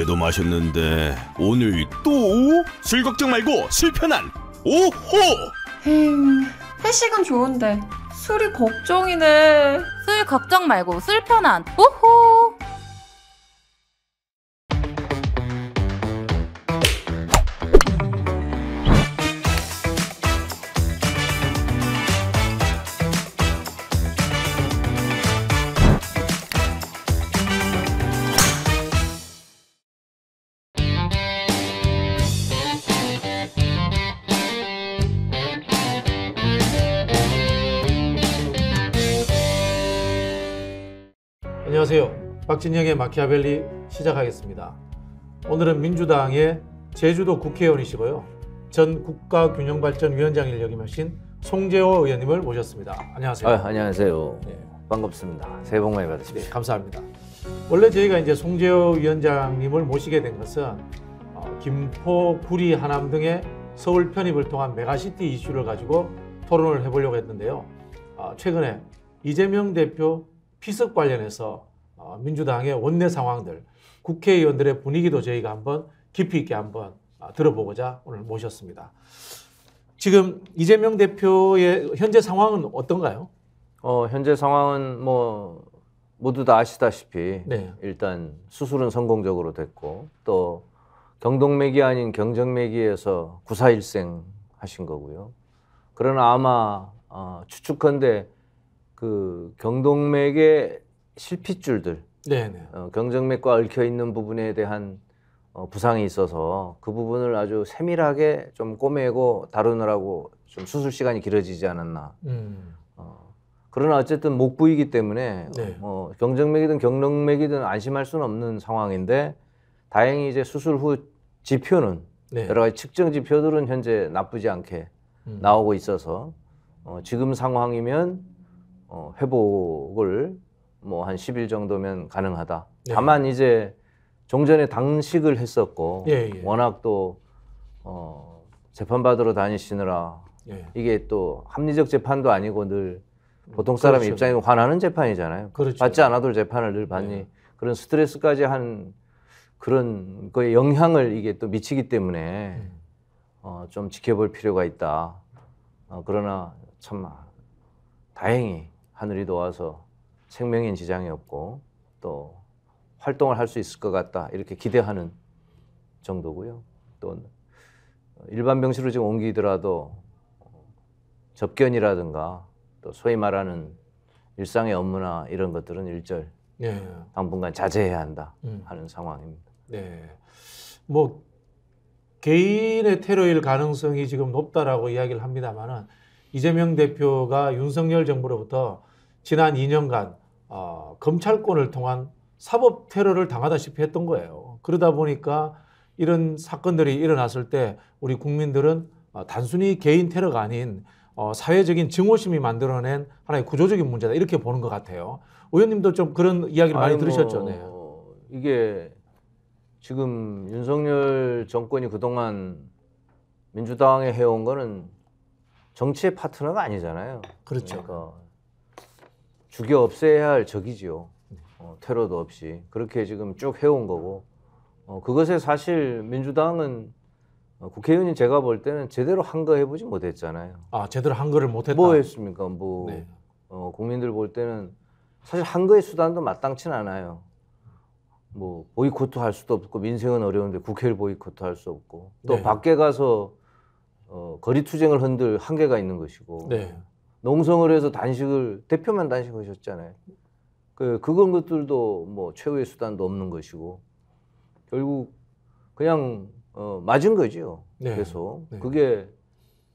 어제도 마셨는데 오늘 또? 술 걱정 말고 술 편한 오호! 힝, 회식은 좋은데 술이 걱정이네. 술 걱정 말고 술 편한 오호! 박진영의 마키아벨리 시작하겠습니다. 오늘은 민주당의 제주도 국회의원이시고요. 전국가균형발전위원장인력임하신 송재호 의원님을 모셨습니다. 안녕하세요. 아, 안녕하세요. 네. 반갑습니다. 새해 복 많이 받으십시오. 네, 감사합니다. 원래 저희가 이제 송재호 위원장님을 모시게 된 것은 어, 김포, 구리, 하남 등의 서울 편입을 통한 메가시티 이슈를 가지고 토론을 해보려고 했는데요. 어, 최근에 이재명 대표 피습 관련해서 어, 민주당의 원내 상황들, 국회의원들의 분위기도 저희가 한번 깊이 있게 한번 어, 들어보고자 오늘 모셨습니다. 지금 이재명 대표의 현재 상황은 어떤가요? 어, 현재 상황은 뭐 모두 다 아시다시피 네. 일단 수술은 성공적으로 됐고 또 경동맥이 아닌 경정맥이에서 구사일생 하신 거고요. 그러나 아마 어, 추측컨대 그 경동맥의 실핏줄들, 네네. 어, 경정맥과 얽혀 있는 부분에 대한 어, 부상이 있어서 그 부분을 아주 세밀하게 좀 꼬매고 다루느라고 좀 수술 시간이 길어지지 않았나. 음. 어, 그러나 어쨌든 목 부위이기 때문에 네. 어, 경정맥이든 경렁맥이든 안심할 수는 없는 상황인데 다행히 이제 수술 후 지표는 네. 여러 가지 측정 지표들은 현재 나쁘지 않게 음. 나오고 있어서 어, 지금 상황이면 어, 회복을 뭐한 10일 정도면 가능하다. 네. 다만 이제 종전에 당식을 했었고 예, 예. 워낙 또 어, 재판 받으러 다니시느라 예. 이게 또 합리적 재판도 아니고 늘 음, 보통 사람 그렇죠. 입장에 화나는 재판이잖아요. 그렇죠. 받지 않아도 재판을 늘 받니 예. 그런 스트레스까지 한 그런 거에 영향을 이게 또 미치기 때문에 음. 어, 좀 지켜볼 필요가 있다. 어, 그러나 참 다행히 하늘이 도와서 생명엔 지장이 없고 또 활동을 할 수 있을 것 같다 이렇게 기대하는 정도고요. 또 일반 병실로 지금 옮기더라도 접견이라든가 또 소위 말하는 일상의 업무나 이런 것들은 일절 네. 당분간 자제해야 한다 음. 하는 상황입니다. 네, 뭐 개인의 테러일 가능성이 지금 높다라고 이야기를 합니다만은 이재명 대표가 윤석열 정부로부터 지난 2년간 어, 검찰권을 통한 사법 테러를 당하다시피 했던 거예요. 그러다 보니까 이런 사건들이 일어났을 때 우리 국민들은 어, 단순히 개인 테러가 아닌 어, 사회적인 증오심이 만들어낸 하나의 구조적인 문제다 이렇게 보는 것 같아요. 의원님도 좀 그런 이야기를 많이 뭐, 들으셨죠, 네. 이게 지금 윤석열 정권이 그동안 민주당에 해온 거는 정치의 파트너가 아니잖아요. 그렇죠. 그러니까 죽여 없애야 할 적이지요. 어, 테러도 없이 그렇게 지금 쭉 해온 거고 어, 그것에 사실 민주당은 어, 국회의원이 제가 볼 때는 제대로 한 거 해보지 못했잖아요. 아 제대로 한 거를 못했다. 뭐 했습니까? 뭐 네. 어, 국민들 볼 때는 사실 한 거의 수단도 마땅치 않아요. 뭐 보이콧도 할 수도 없고 민생은 어려운데 국회를 보이콧도 할 수 없고 또 네. 밖에 가서 어, 거리 투쟁을 흔들 한계가 있는 것이고 네. 농성을 해서 단식을 대표만 단식하셨잖아요. 그 그건 것들도 뭐 최후의 수단도 없는 것이고 결국 그냥 어, 맞은 거지요. 네. 계속 네. 그게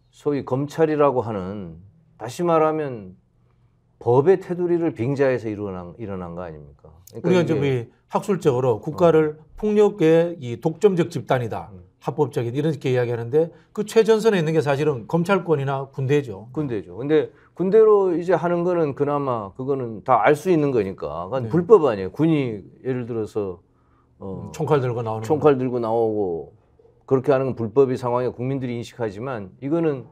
소위 검찰이라고 하는 다시 말하면 법의 테두리를 빙자해서 일어난, 일어난 거 아닙니까? 그러니까 이제 학술적으로 국가를 어. 폭력의 이 독점적 집단이다. 음. 합법적인 이렇게 이야기하는데 그 최전선에 있는 게 사실은 검찰권이나 군대죠. 군대죠. 근데 군대로 이제 하는 거는 그나마 그거는 다 알 수 있는 거니까. 그건 네. 불법 아니에요. 군이 예를 들어서 어, 총칼 들고 나오는 총칼 들고 나오고 그렇게 하는 건 불법이 상황에 국민들이 인식하지만 이거는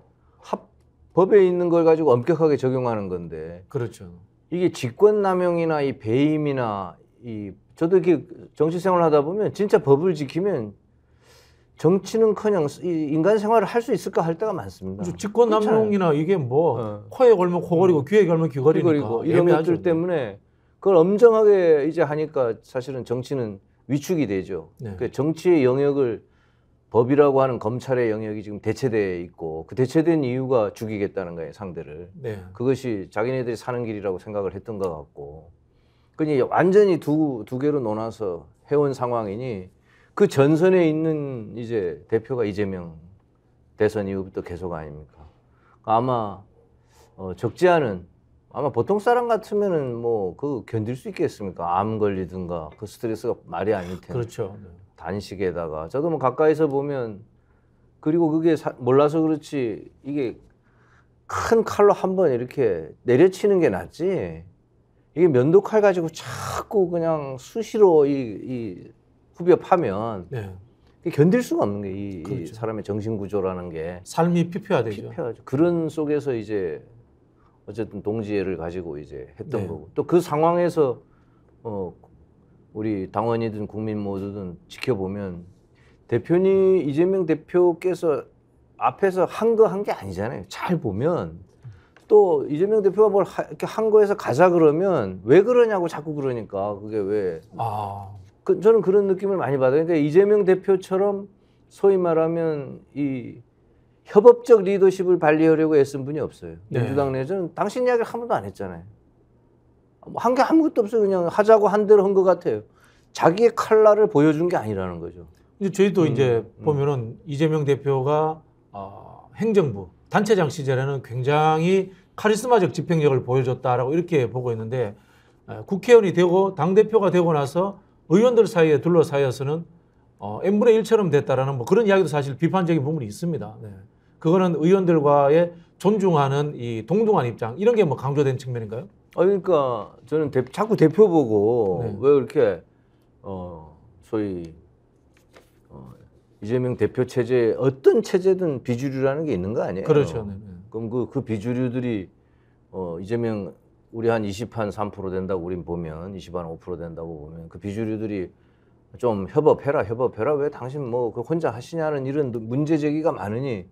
법에 있는 걸 가지고 엄격하게 적용하는 건데. 그렇죠. 이게 직권남용이나 이 배임이나 이 저도 이렇게 정치 생활을 하다 보면 진짜 법을 지키면 정치는커녕 인간 생활을 할 수 있을까 할 때가 많습니다. 그렇죠. 직권남용이나 이게 뭐 어. 코에 걸면 코걸이고 음. 귀에 걸면 귀걸이고 이런 것들 때문에 그걸 엄정하게 이제 하니까 사실은 정치는 위축이 되죠. 네. 그 정치의 영역을 법이라고 하는 검찰의 영역이 지금 대체돼 있고 그 대체된 이유가 죽이겠다는 거예요 상대를 네. 그것이 자기네들이 사는 길이라고 생각을 했던 것 같고 그러니 완전히 두, 두 개로 논아서 해온 상황이니 그 전선에 있는 이제 대표가 이재명 대선 이후부터 계속 아닙니까 아마 어, 적지 않은 아마 보통 사람 같으면은 뭐 그 견딜 수 있겠습니까 암 걸리든가 그 스트레스가 말이 아닐 텐데 그렇죠. 네. 단식에다가 저도 뭐 가까이서 보면 그리고 그게 사, 몰라서 그렇지 이게 큰 칼로 한번 이렇게 내려치는 게 낫지 이게 면도 칼 가지고 자꾸 그냥 수시로 이, 이 후벼 파면 네. 견딜 수가 없는 게이 그렇죠. 사람의 정신 구조라는 게 삶이 피폐화되죠. 피폐하죠. 그런 속에서 이제 어쨌든 동지애를 가지고 이제 했던 네. 거고 또 그 상황에서 어 우리 당원이든 국민 모두든 지켜보면 대표님 이재명 대표께서 앞에서 한 거 한 게 아니잖아요. 잘 보면 또 이재명 대표가 뭘 하, 이렇게 한 거에서 가자 그러면 왜 그러냐고 자꾸 그러니까 그게 왜? 아. 그, 저는 그런 느낌을 많이 받아요. 그러니까 이재명 대표처럼 소위 말하면 이 협업적 리더십을 발휘하려고 애쓴 분이 없어요. 네. 민주당 내에서는 당신 이야기를 한 번도 안 했잖아요. 뭐 한 게 아무것도 없어요. 그냥 하자고 한 대로 한 것 같아요. 자기의 칼날을 보여준 게 아니라는 거죠. 근데 저희도 음, 이제 음. 보면은 이재명 대표가 어, 행정부 단체장 시절에는 굉장히 카리스마적 집행력을 보여줬다라고 이렇게 보고 있는데 어, 국회의원이 되고 당 대표가 되고 나서 의원들 사이에 둘러싸여서는 어, n 분의 1처럼 됐다라는 뭐 그런 이야기도 사실 비판적인 부분이 있습니다. 네. 그거는 의원들과의 존중하는 이 동등한 입장 이런 게 뭐 강조된 측면인가요? 아 그러니까 저는 대, 자꾸 대표 보고 네. 왜 이렇게 어 소위 어, 이재명 대표 체제 어떤 체제든 비주류라는 게 있는 거 아니에요? 그렇죠. 네, 네. 그럼 그, 그 비주류들이 어 이재명 우리 한 20 한 3% 된다고 우린 보면 20 한 5% 된다고 보면 그 비주류들이 좀 협업해라 협업해라 왜 당신 뭐그 혼자 하시냐는 이런 문제 제기가 많으니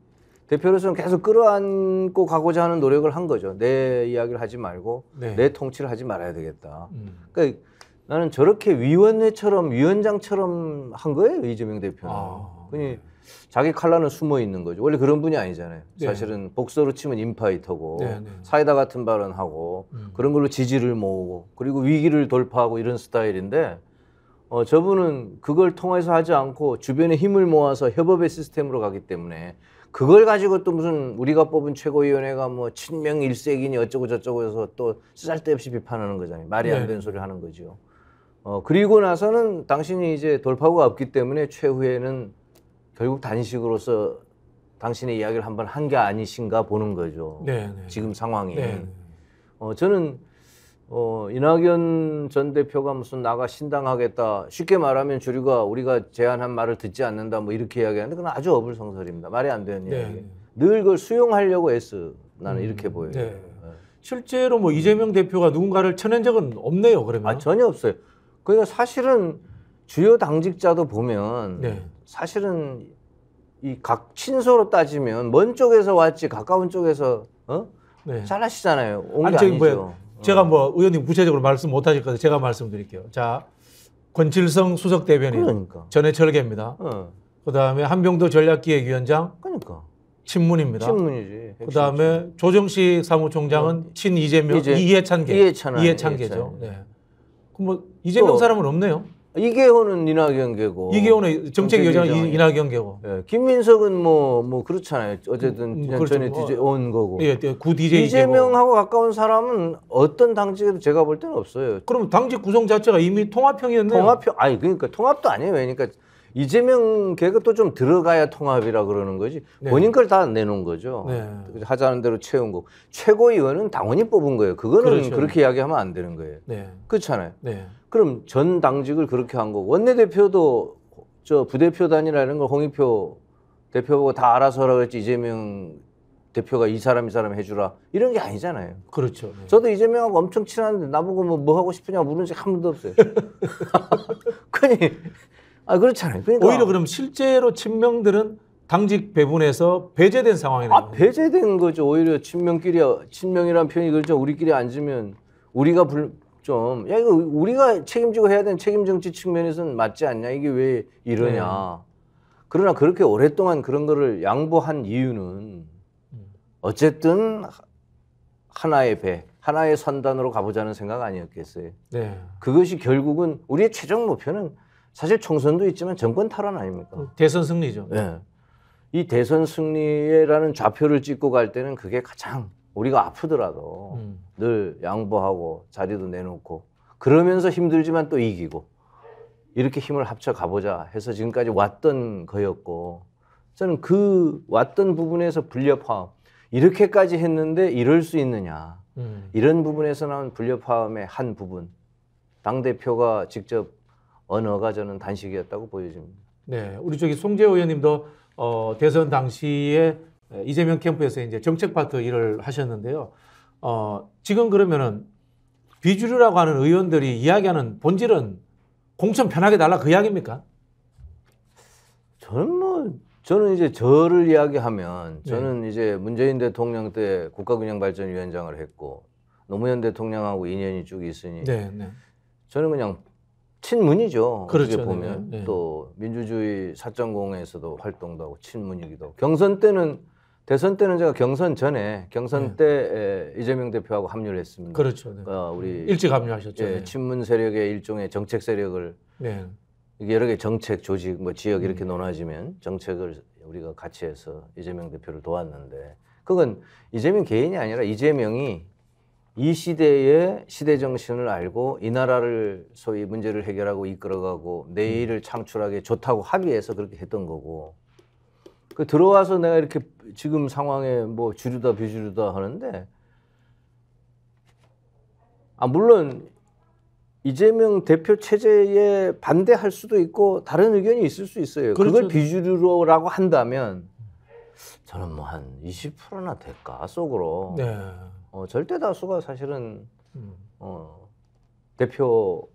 대표로서는 계속 끌어안고 가고자 하는 노력을 한 거죠. 내 이야기를 하지 말고 네. 내 통치를 하지 말아야 되겠다. 음. 그러니까 나는 저렇게 위원회처럼 위원장처럼 한 거예요 이재명 대표는. 아. 그니 네. 자기 칼라는 숨어 있는 거죠. 원래 그런 분이 아니잖아요. 네. 사실은 복서로 치면 인파이터고 네, 네. 사이다 같은 발언하고 음. 그런 걸로 지지를 모으고 그리고 위기를 돌파하고 이런 스타일인데 어, 저분은 그걸 통해서 하지 않고 주변에 힘을 모아서 협업의 시스템으로 가기 때문에 그걸 가지고 또 무슨 우리가 뽑은 최고위원회가 뭐 친명 일색이니 어쩌고 저쩌고 해서 또 쓰잘데없이 비판하는 거잖아요. 말이 안 네. 되는 네. 소리 하는 거죠. 어, 그리고 나서는 당신이 이제 돌파구가 없기 때문에 최후에는 결국 단식으로서 당신의 이야기를 한번 한 게 아니신가 보는 거죠. 네, 네. 네. 지금 상황이. 네. 네 어, 저는 어, 이낙연 전 대표가 무슨 나가 신당하겠다. 쉽게 말하면 주류가 우리가 제안한 말을 듣지 않는다. 뭐 이렇게 이야기하는데 그건 아주 어불성설입니다. 말이 안 되는 네. 이야기. 늘 그걸 수용하려고 애쓰. 나는 음, 이렇게 보여요. 네. 네. 실제로 뭐 이재명 대표가 누군가를 쳐낸 적은 없네요. 그러면 아, 전혀 없어요. 그러니까 사실은 주요 당직자도 보면 네. 사실은 이 각 친소로 따지면 먼 쪽에서 왔지 가까운 쪽에서 어? 네. 잘하시잖아요. 온 게 아니죠. 제가 뭐 의원님 구체적으로 말씀 못 하실 거예요. 제가 말씀드릴게요. 자, 권칠성 수석 대변인, 그러니까. 전해철계입니다. 어. 그다음에 한병도 전략기획위원장, 그러니까. 친문입니다. 친문이지. 그다음에 조정식 사무총장은 어. 친 이재명, 이재, 이해찬계, 이해찬, 이해찬계죠. 이해찬. 네. 그럼 뭐 이재명 또, 사람은 없네요. 이계호는 이낙연계고 이계호는 정책 여자는 이낙연계고 예, 김민석은 뭐뭐 뭐 그렇잖아요 어쨌든 그, 그렇죠. 전에 뭐, DJ 온 거고 예, 예 구 DJ 이재명하고 가까운 사람은 어떤 당직에도 제가 볼 때는 없어요 그럼 당직 구성 자체가 이미 통합형이었네요 통합형 아니 그러니까 통합도 아니에요 그러니까 이재명 계급도 좀 들어가야 통합이라 그러는 거지 네. 본인 걸 다 내놓은 거죠 네. 하자는 대로 채운 거 최고위원은 당원이 뽑은 거예요 그거는 그렇죠. 그렇게 이야기하면 안 되는 거예요 네. 그렇잖아요 네. 그럼 전 당직을 그렇게 한 거고 원내대표도 저 부대표단이라는 걸 홍익표 대표 보고 다 알아서 하라 그랬지 이재명 대표가 이 사람 이 사람 해주라 이런 게 아니잖아요. 그렇죠. 네. 저도 이재명하고 엄청 친한데 나보고 뭐, 뭐 하고 싶으냐 물은 적 한 번도 없어요. 그니 아 그렇잖아요. 그러니까 오히려 그럼 실제로 친명들은 당직 배분에서 배제된 상황이네요. 아 배제된 거죠. 오히려 친명끼리 친명이란 표현이 그렇죠. 우리끼리 앉으면 우리가 불, 좀, 야, 이거 우리가 책임지고 해야 되는 책임 정치 측면에서는 맞지 않냐? 이게 왜 이러냐? 네. 그러나 그렇게 오랫동안 그런 거를 양보한 이유는 어쨌든 하나의 배, 하나의 선단으로 가보자는 생각 아니었겠어요. 네. 그것이 결국은 우리의 최종 목표는 사실 총선도 있지만 정권 탈환 아닙니까? 음, 대선 승리죠. 네. 이 대선 승리라는 좌표를 찍고 갈 때는 그게 가장 우리가 아프더라도 음. 늘 양보하고 자리도 내놓고 그러면서 힘들지만 또 이기고 이렇게 힘을 합쳐 가보자 해서 지금까지 왔던 거였고 저는 그 왔던 부분에서 불협화음 이렇게까지 했는데 이럴 수 있느냐 음. 이런 부분에서 나온 불협화음의 한 부분 당 대표가 직접 언어가 저는 단식이었다고 보여집니다. 네, 우리 저기 송재호 의원님도 어, 대선 당시에 예, 이재명 캠프에서 이제 정책 파트 일을 하셨는데요. 어, 지금 그러면은 비주류라고 하는 의원들이 이야기하는 본질은 공천 편하게 달라 그 이야기입니까? 저는 뭐 저는 이제 저를 이야기하면 네. 저는 네. 이제 문재인 대통령 때 국가균형발전위원장을 했고 노무현 대통령하고 인연이 쭉 있으니 네, 네. 저는 그냥 친문이죠. 그렇게 보면 네, 네. 또 민주주의 4.0에서도 활동도 하고 친문이기도 하고 경선 때는 대선 때는 제가 경선 전에 경선 네. 때 에, 이재명 대표하고 합류를 했습니다. 그렇죠. 네. 어, 우리 일찍 합류하셨죠. 예, 네. 친문 세력의 일종의 정책 세력을 네. 여러 개 정책 조직 뭐 지역 이렇게 음. 논하지면 정책을 우리가 같이 해서 이재명 대표를 도왔는데 그건 이재명 개인이 아니라 이재명이 이 시대의 시대 정신을 알고 이 나라를 소위 문제를 해결하고 이끌어가고 내일을 음. 창출하기 좋다고 합의해서 그렇게 했던 거고 그 들어와서 내가 이렇게 지금 상황에 뭐 주류다 비주류다 하는데 아 물론 이재명 대표 체제에 반대할 수도 있고 다른 의견이 있을 수 있어요. 그렇죠. 그걸 비주류라고 한다면 저는 뭐 한 20%나 될까 속으로 네. 어, 절대 다수가 사실은 음. 어, 대표의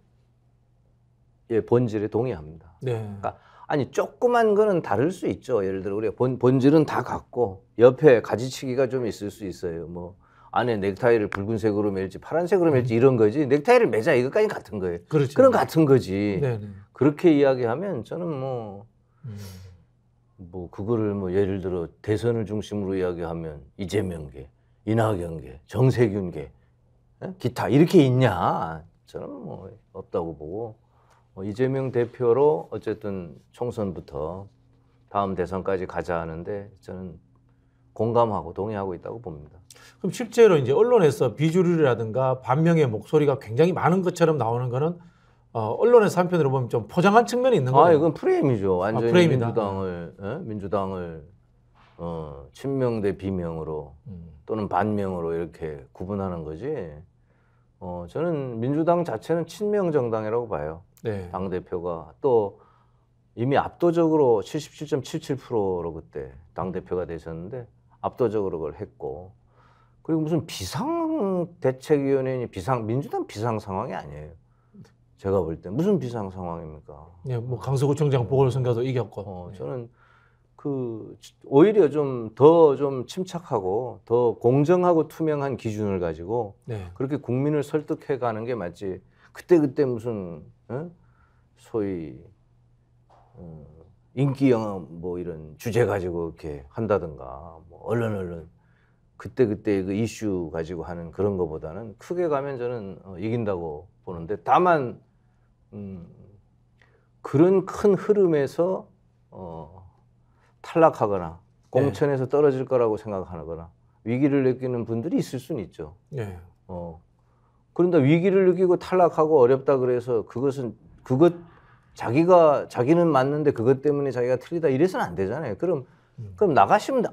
본질에 동의합니다. 네. 그러니까 아니 조그만 거는 다를 수 있죠. 예를 들어 우리가 본, 본질은 다 같고 옆에 가지치기가 좀 있을 수 있어요. 뭐 안에 넥타이를 붉은색으로 멜지 파란색으로 멜지 음. 이런 거지 넥타이를 매자 이것까지 같은 거예요. 그렇죠. 그럼 같은 거지. 네네. 그렇게 이야기하면 저는 뭐뭐 음. 뭐 그거를 뭐 예를 들어 대선을 중심으로 이야기하면 이재명계, 이낙연계, 정세균계, 기타 이렇게 있냐? 저는 뭐 없다고 보고 어, 이재명 대표로 어쨌든 총선부터 다음 대선까지 가자 하는데 저는 공감하고 동의하고 있다고 봅니다. 그럼 실제로 이제 언론에서 비주류라든가 반명의 목소리가 굉장히 많은 것처럼 나오는 거는 어, 언론에서 한편으로 보면 좀 포장한 측면이 있는 거예요. 아, 이건 프레임이죠. 아, 완전히 아, 프레임이다. 민주당을 에? 예? 민주당을 어, 친명 대 비명으로 음. 또는 반명으로 이렇게 구분하는 거지. 어, 저는 민주당 자체는 친명 정당이라고 봐요. 네. 당 대표가 또 이미 압도적으로 77.77%로 그때 당 대표가 되셨는데 압도적으로 그걸 했고 그리고 무슨 비상 대책위원회니 비상 민주당 비상 상황이 아니에요. 제가 볼 때 무슨 비상 상황입니까? 네, 뭐 강서구청장 보궐선거도 이겼고. 어, 네. 저는 그 오히려 좀 더좀 좀 침착하고 더 공정하고 투명한 기준을 가지고 네. 그렇게 국민을 설득해 가는 게 맞지. 그때 그때 무슨 소위 음, 인기 영화 뭐 이런 주제 가지고 이렇게 한다든가 뭐 얼른 얼른 그때 그때 그 이슈 가지고 하는 그런 것보다는 크게 가면 저는 어, 이긴다고 보는데 다만 음, 그런 큰 흐름에서 어, 탈락하거나 네. 공천에서 떨어질 거라고 생각하거나 위기를 느끼는 분들이 있을 수는 있죠. 네. 어, 그런데 위기를 느끼고 탈락하고 어렵다 그래서 그것은 그것 자기가 자기는 맞는데 그것 때문에 자기가 틀리다 이래서는 안 되잖아요. 그럼 음. 그럼 나가시면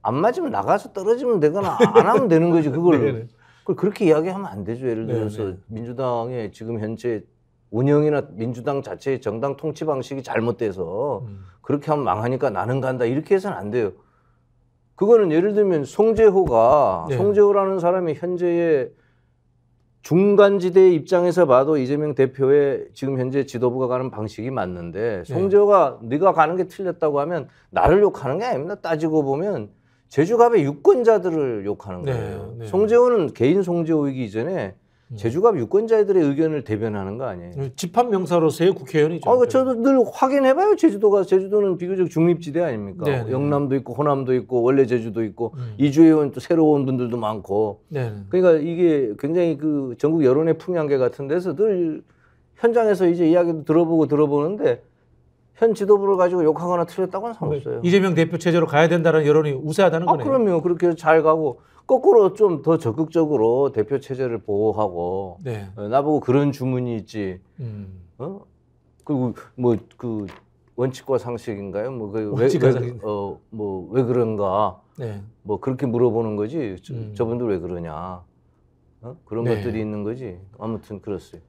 안 맞으면 나가서 떨어지면 되거나 안 하면 되는 거지 그걸 네, 네. 그걸 그렇게 이야기하면 안 되죠. 예를 네, 들어서 네네. 민주당의 지금 현재 운영이나 민주당 자체의 정당 통치 방식이 잘못돼서 음. 그렇게 하면 망하니까 나는 간다 이렇게 해서는 안 돼요. 그거는 예를 들면 송재호가 네. 송재호라는 사람이 현재의 중간지대의 입장에서 봐도 이재명 대표의 지금 현재 지도부가 가는 방식이 맞는데 네. 송재호가 네. 네가 가는 게 틀렸다고 하면 나를 욕하는 게 아닙니다. 따지고 보면 제주갑의 유권자들을 욕하는 네. 거예요. 네, 네. 송재호는 개인 송재호이기 이전에 음. 제주가 유권자들의 의견을 대변하는 거 아니에요? 네, 집합 명사로서의 국회의원이죠. 아, 그 저도 네. 늘 확인해봐요. 제주도가 제주도는 비교적 중립지대 아닙니까? 네네. 네. 영남도 있고 호남도 있고 원래 제주도 있고 음. 이주해온 또 새로운 분들도 많고. 네 그러니까 이게 굉장히 그 전국 여론의 풍향계 같은 데서 늘 현장에서 이제 이야기도 들어보고 들어보는데 현 지도부를 가지고 욕하거나 틀렸다고는 상관없어요. 이재명 대표 체제로 가야 된다는 여론이 우세하다는 아, 거네요. 그럼요. 그렇게 잘 가고 거꾸로 좀 더 적극적으로 대표 체제를 보호하고 네. 어, 나보고 그런 주문이 있지. 음. 어? 그리고 뭐 그 원칙과 상식인가요? 뭐그왜어뭐 그 어, 뭐 왜, 그런가? 네. 뭐 그렇게 물어보는 거지. 저, 음. 저분들 왜 그러냐? 어? 그런 네. 것들이 있는 거지. 아무튼 그렇어요.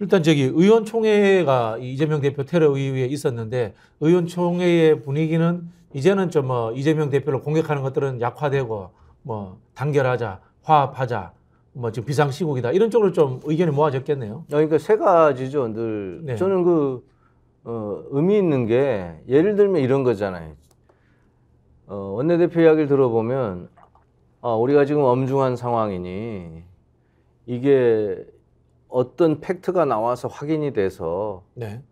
일단 저기 의원총회가 이재명 대표 테러 이후에 있었는데 의원총회의 분위기는 이제는 좀뭐 이재명 대표를 공격하는 것들은 약화되고 뭐 단결하자, 화합하자, 뭐 지금 비상 시국이다 이런 쪽으로 좀 의견이 모아졌겠네요. 아, 그러니까 세 가지죠. 늘 네. 저는 그 어, 의미 있는 게 예를 들면 이런 거잖아요. 어, 원내대표 이야기를 들어보면 아, 우리가 지금 엄중한 상황이니 이게 어떤 팩트가 나와서 확인이 돼서 네.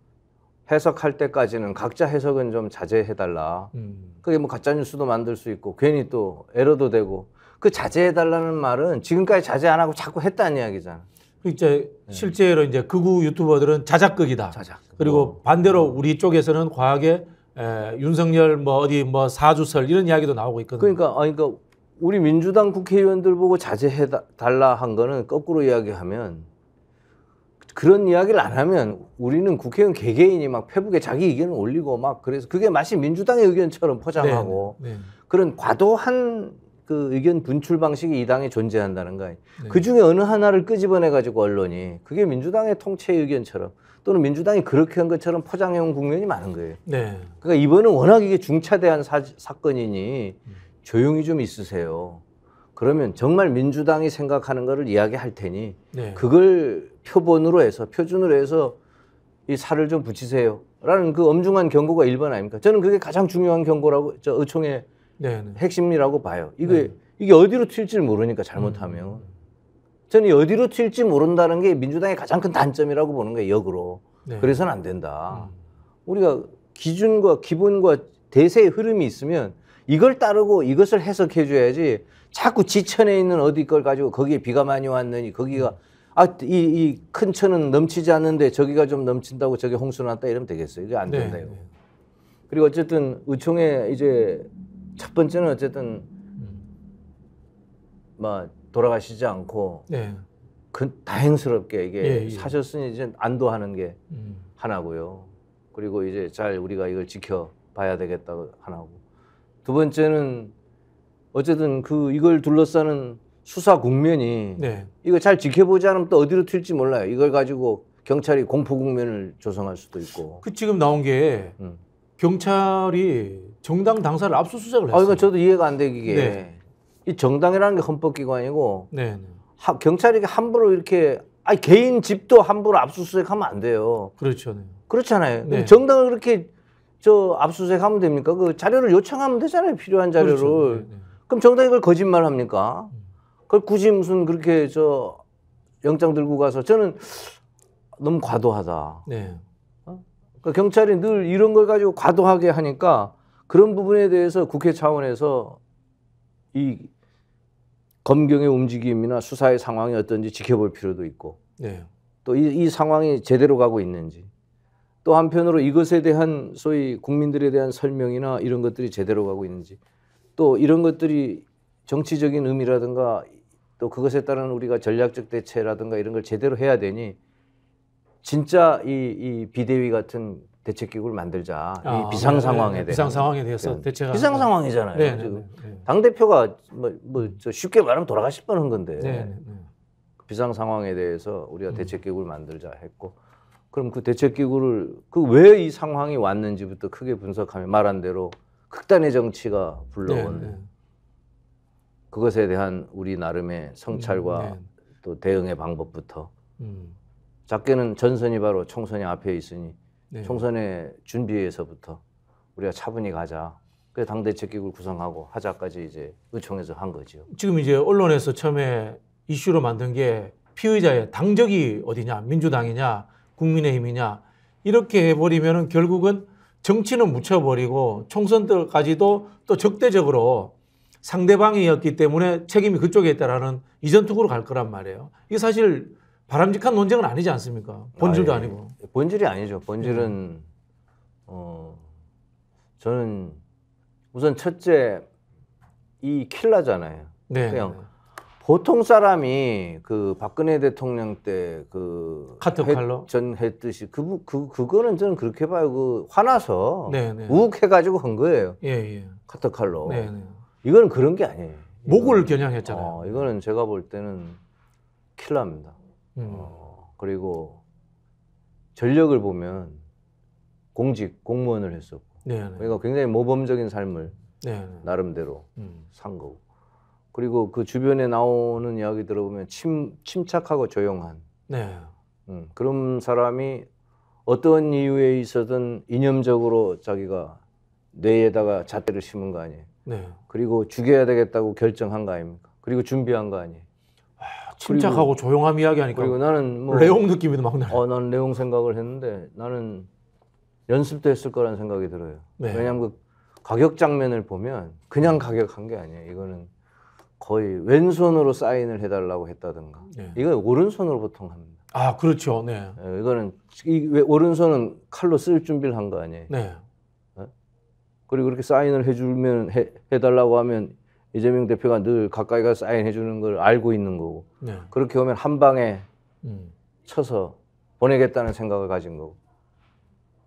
해석할 때까지는 각자 해석은 좀 자제해달라. 음. 그게 뭐 가짜뉴스도 만들 수 있고, 괜히 또 에러도 되고. 그 자제해달라는 말은 지금까지 자제 안 하고 자꾸 했다는 이야기잖아. 그 이제 네. 실제로 이제 극우 유튜버들은 자작극이다. 자작. 그리고 어. 반대로 우리 쪽에서는 과하게 에, 윤석열 뭐 어디 뭐 사주설 이런 이야기도 나오고 있거든요. 그러니까 아니 그러니까 우리 민주당 국회의원들 보고 자제해 달라 한 거는 거꾸로 이야기하면 그런 이야기를 안 하면 우리는 국회의원 개개인이 막 페북에 자기 의견을 올리고 막 그래서 그게 마치 민주당의 의견처럼 포장하고 네, 네. 그런 과도한 그 의견 분출 방식이 이 당에 존재한다는 거예요. 네. 그 중에 어느 하나를 끄집어내 가지고 언론이 그게 민주당의 통치 의견처럼 의 또는 민주당이 그렇게 한 것처럼 포장해온 국면이 많은 거예요. 네. 그러니까 이번은 워낙 이게 중차대한 사, 건이니 음. 조용히 좀 있으세요. 그러면 정말 민주당이 생각하는 거를 이야기할 테니 네. 그걸 표본으로 해서 표준으로 해서 이 살을 좀 붙이세요. 라는 그 엄중한 경고가 1번 아닙니까? 저는 그게 가장 중요한 경고라고 저 의총의 네, 네. 핵심이라고 봐요. 이게 네. 이게 어디로 튈지 모르니까 잘못하면 음. 저는 어디로 튈지 모른다는 게 민주당의 가장 큰 단점이라고 보는 거예요. 역으로 네. 그래서는 안 된다. 음. 우리가 기준과 기본과 대세의 흐름이 있으면 이걸 따르고 이것을 해석해 줘야지 자꾸 지천에 있는 어디 걸 가지고 거기에 비가 많이 왔느니 거기가 아 이 이 큰 천은 넘치지 않는데 저기가 좀 넘친다고 저게 홍수 났다 이러면 되겠어요. 이게 안 된다 이거. 네. 그리고 어쨌든 의총에 이제 첫 번째는 어쨌든 뭐 돌아가시지 않고 네. 그 다행스럽게 이게 예, 예. 사셨으니 이제 안도하는 게 음. 하나고요. 그리고 이제 잘 우리가 이걸 지켜봐야 되겠다고 하나고 두 번째는 어쨌든 그 이걸 둘러싸는 수사 국면이 네. 이거 잘 지켜보지 않으면 또 어디로 튈지 몰라요. 이걸 가지고 경찰이 공포 국면을 조성할 수도 있고. 그 지금 나온 게 음. 경찰이 정당 당사를 압수수색을 아, 했어요. 아, 그 저도 이해가 안 되기에 네. 이 정당이라는 게 헌법기관이고 네. 네. 하, 경찰이 함부로 이렇게 아니 개인 집도 함부로 압수수색하면 안 돼요. 그렇죠. 네. 그렇잖아요. 네. 정당을 그렇게 저 압수수색하면 됩니까? 그 자료를 요청하면 되잖아요. 필요한 자료를. 그렇죠. 네, 그럼 정당이 그걸 거짓말 합니까? 음. 그걸 굳이 무슨 그렇게 저 영장 들고 가서 저는 너무 과도하다. 네. 어? 그러니까 경찰이 늘 이런 걸 가지고 과도하게 하니까 그런 부분에 대해서 국회 차원에서 이 검경의 움직임이나 수사의 상황이 어떤지 지켜볼 필요도 있고 네. 또이 이 상황이 제대로 가고 있는지 또 한편으로 이것에 대한 소위 국민들에 대한 설명이나 이런 것들이 제대로 가고 있는지 또 이런 것들이 정치적인 의미라든가 또 그것에 따른 우리가 전략적 대체라든가 이런 걸 제대로 해야 되니 진짜 이, 이 비대위 같은 대책기구를 만들자 아, 이 비상 네, 네, 네. 상황에 대해 비상 상황에 대해서 대체가 비상 상황이잖아요. 네, 네, 네. 당 대표가 뭐뭐저 쉽게 말하면 돌아가실 뻔한 건데 비상 상황에 대해서 우리가 음. 대책기구를 만들자 했고 그럼 그 대책기구를 그 왜 이 상황이 왔는지부터 크게 분석하면 말한 대로 극단의 정치가 불러온 네, 네, 그것에 대한 우리 나름의 성찰과 음, 네. 또 대응의 방법부터 음. 작게는 전선이 바로 총선이 앞에 있으니 네. 총선의 준비에서부터 우리가 차분히 가자. 그 당대책기구를 구성하고 하자까지 이제 의총에서 한 거죠. 지금 이제 언론에서 처음에 이슈로 만든 게 피의자의 당적이 어디냐, 민주당이냐, 국민의힘이냐 이렇게 해버리면은 결국은 정치는 묻혀버리고 총선 때까지도 또 적대적으로 상대방이었기 때문에 책임이 그쪽에 있다라는 이전 투구로 갈 거란 말이에요. 이게 사실 바람직한 논쟁은 아니지 않습니까? 본질도 아, 예. 니고 본질이 아니죠. 본질은 예. 어 저는 우선 첫째 이 킬라잖아요. 네. 그냥 보통 사람이 그 박근혜 대통령 때 그 카트 칼로 전 했듯이 그, 그 그거는 저는 그렇게 봐요. 그 화나서 네네. 네. 우욱해가지고 한 거예요. 예예. 카트 칼로. 네네. 네. 이건 그런 게 아니에요. 목을 겨냥했잖아요. 어, 이거는 제가 볼 때는 킬러입니다. 음. 어, 그리고 전력을 보면 공직 공무원을 했었고, 네네. 네. 그러니까 굉장히 모범적인 삶을 나름대로 음. 산 거고. 그리고 그 주변에 나오는 이야기 들어보면 침, 침착하고 조용한 네. 음, 그런 사람이 어떤 이유에 있어든 이념적으로 자기가 뇌에다가 잣대를 심은 거 아니에요. 네. 그리고 죽여야 되겠다고 결정한 거 아닙니까? 그리고 준비한 거 아니에요. 아, 침착하고 그리고, 조용함 이야기하니까. 그리고 나는 뭐 레옹 느낌이 막나 어, 나는 레옹 생각을 했는데 나는 연습도 했을 거라는 생각이 들어요. 네. 왜냐하면 그 가격 장면을 보면 그냥 가격한 게 아니에요. 이거는 거의 왼손으로 사인을 해달라고 했다든가 네. 이거 오른손으로 보통 합니다. 아 그렇죠. 네. 네 이거는 이, 왜, 오른손은 칼로 쓸 준비를 한 거 아니에요. 네. 네. 그리고 그렇게 사인을 해주면 해, 해달라고 하면 이재명 대표가 늘 가까이 가 사인해주는 걸 알고 있는 거고 네. 그렇게 오면 한 방에 음. 쳐서 보내겠다는 생각을 가진 거고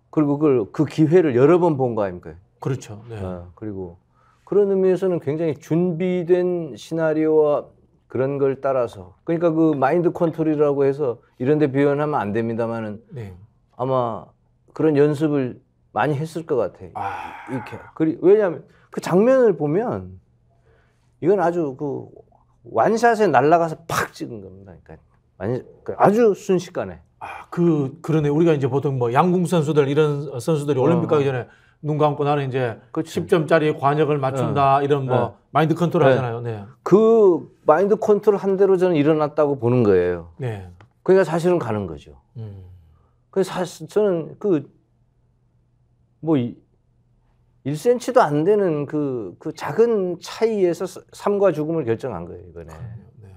그리고 그걸 그 기회를 여러 번 본 거 아닙니까? 그렇죠. 네. 아, 그리고 그런 의미에서는 굉장히 준비된 시나리오와 그런 걸 따라서 그러니까 그 마인드 컨트롤이라고 해서 이런 데 표현하면 안 됩니다만은 네. 아마 그런 연습을 많이 했을 것 같아요. 아... 이렇게. 그리, 왜냐하면 그 장면을 보면 이건 아주 그 완샷에 날아가서 팍 찍은 겁니다. 그러니까 그 아주 순식간에. 아, 그 그러네. 우리가 이제 보통 뭐 양궁 선수들 이런 선수들이 올림픽 어. 가기 전에 눈 감고 나는 이제 그치. 10점짜리 관역을 맞춘다 네. 이런 뭐 네. 마인드 컨트롤 예. 하잖아요. 네. 그 마인드 컨트롤 한 대로 저는 일어났다고 보는 거예요. 네. 그러니까 사실은 가는 거죠. 음. 그래서 사실 저는 그 뭐 1cm도 안 되는 그, 그 작은 차이에서 삶과 죽음을 결정한 거예요, 이번에. 네.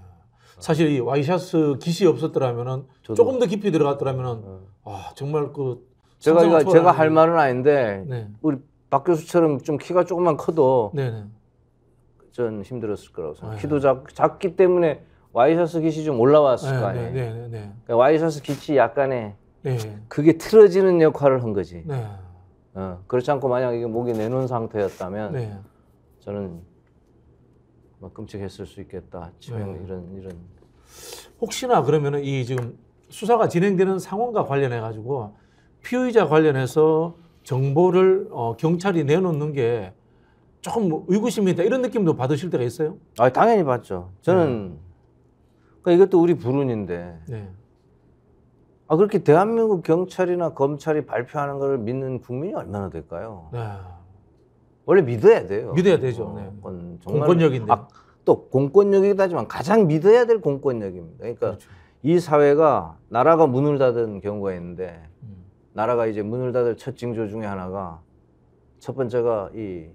사실 이 와이셔츠 깃이 없었더라면 조금 더 깊이 들어갔더라면 어. 아, 정말 그 제가 이거 제가 할 말은 아닌데 네. 우리 박 교수처럼 좀 키가 조금만 커도 네네. 네. 전 힘들었을 거라고 생각. 네. 아, 키도 예. 작, 작기 때문에 와이셔츠 깃이 좀 올라왔을 네, 거 네, 아니에요. 네, 네, 네, 그러니까 와이셔츠 깃이 약간의 그게 틀어지는 역할을 한 거지. 어, 그렇지 않고 만약 이게 목이 내놓은 상태였다면 저는 막 끔찍했을 수 있겠다. 치명 이런 이런. 혹시나 그러면이 지금 수사가 진행되는 상황과 관련해 가지고 피의자 관련해서 정보를 어, 경찰이 내놓는 게 조금 뭐 의구심이 있다 이런 느낌도 받으실 때가 있어요? 아 당연히 받죠. 저는 네. 그러니까 이것도 우리 불운인데. 네. 아 그렇게 대한민국 경찰이나 검찰이 발표하는 걸 믿는 국민이 얼마나 될까요? 네. 원래 믿어야 돼요. 믿어야 되죠. 어, 네. 그건 정말 공권력인데. 아, 또 공권력이기도 하지만 가장 믿어야 될 공권력입니다. 그러니까 그렇죠. 이 사회가 나라가 문을 닫은 경우가 있는데 나라가 이제 문을 닫을 첫 징조 중에 하나가 첫 번째가 이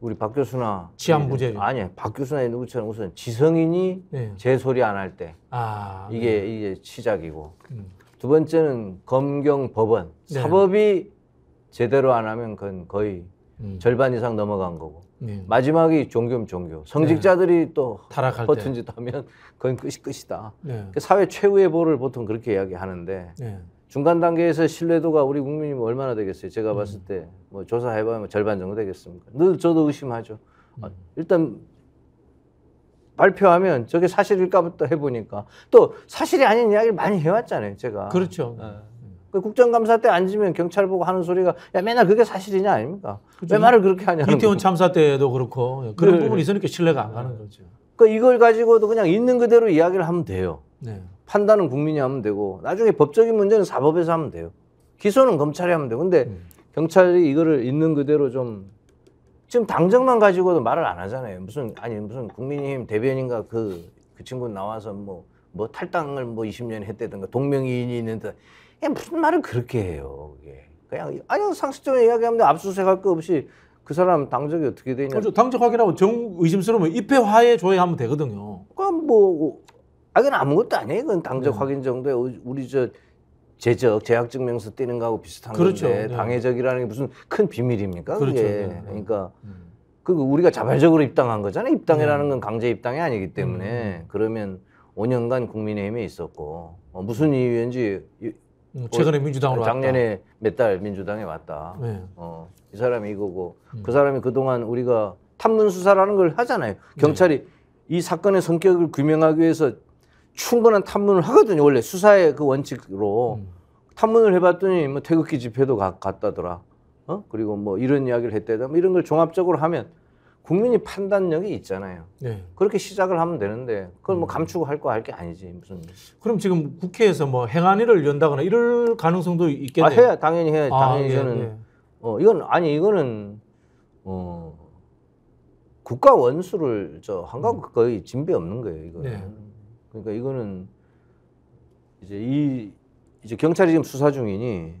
우리 박 교수나 치안부재 아니 박 교수나 누구처럼 우선 지성인이 네. 제 소리 안 할때 아, 이게 네. 이게 시작이고 음. 두 번째는 검경 법원 네. 사법이 제대로 안 하면 그건 거의 음. 절반 이상 넘어간 거고 네. 마지막이 종교면 종교 성직자들이 네. 또 타락할 버튼 짓하면 그건 끝이 끝이다 네. 그 사회 최후의 보를 보통 그렇게 이야기하는데 중간 단계에서 신뢰도가 우리 국민이 뭐 얼마나 되겠어요? 제가 음. 봤을 때 뭐 조사해봐야 뭐 절반 정도 되겠습니까? 늘 저도 의심하죠. 아, 음. 일단 발표하면 저게 사실일까부터 해보니까 또 사실이 아닌 이야기를 많이 해왔잖아요, 제가. 그렇죠. 네. 음. 그 국정감사 때 앉으면 경찰 보고 하는 소리가 야 맨날 그게 사실이냐 아닙니까? 그죠. 왜 말을 그렇게 하냐. 이태원 참사 때도 그렇고 예, 그런 네. 부분이 있으니까 신뢰가 안 가는 거죠. 그 이걸 가지고도 그냥 있는 그대로 이야기를 하면 돼요. 네. 판단은 국민이 하면 되고 나중에 법적인 문제는 사법에서 하면 돼요. 기소는 검찰이 하면 돼요. 근데 음. 경찰이 이거를 있는 그대로 좀 지금 당정만 가지고도 말을 안 하잖아요. 무슨 아니 무슨 국민의힘 대변인가 그 그 친구 나와서 뭐뭐 뭐 탈당을 뭐 20년 했다든가 동명이인이 있는데 무슨 말을 그렇게 해요. 그게 그냥 아니 상식적으로 이야기하면 압수수색할 거 없이 그 사람 당적이 어떻게 되냐. 그렇죠. 당적 확인하고 정 의심스러우면 입회화에 조회하면 되거든요. 그럼 뭐 아, 그건 아무것도 아니에요. 그건 당적 네. 확인 정도에 우리 저 제적, 재학증명서 떼는 거하고 비슷한 그렇죠. 건데 네. 당해적이라는 게 무슨 큰 비밀입니까? 그렇죠. 그게. 네. 그러니까 음. 그 우리가 자발적으로 입당한 거잖아요. 입당이라는 네. 건 강제 입당이 아니기 때문에 음. 그러면 5년간 국민의힘에 있었고 어, 무슨 음. 이유인지 음, 최근에 민주당으로 작년에 몇 달 민주당에 왔다. 네. 어, 이 사람이 이거고 음. 그 사람이 그동안 우리가 탐문 수사라는 걸 하잖아요. 경찰이 네. 이 사건의 성격을 규명하기 위해서 충분한 탐문을 하거든요. 원래 수사의 그 원칙으로 음. 탐문을 해봤더니 뭐 태극기 집회도 가, 갔다더라. 어? 그리고 뭐 이런 이야기를 했대다. 뭐 이런 걸 종합적으로 하면 국민이 판단력이 있잖아요. 네. 그렇게 시작을 하면 되는데 그걸 뭐 음. 감추고 할 거 할 게 아니지 무슨. 그럼 지금 국회에서 뭐 행안위를 연다거나 이럴 가능성도 있겠네요. 아, 해야 당연히 해야 아, 당연히 예, 저는 예. 어 이건 아니 이거는 어 국가 원수를 저 한강 음. 거의 진배 없는 거예요 이거. 는 네. 그러니까 이거는 이제 이 이제 경찰이 지금 수사 중이니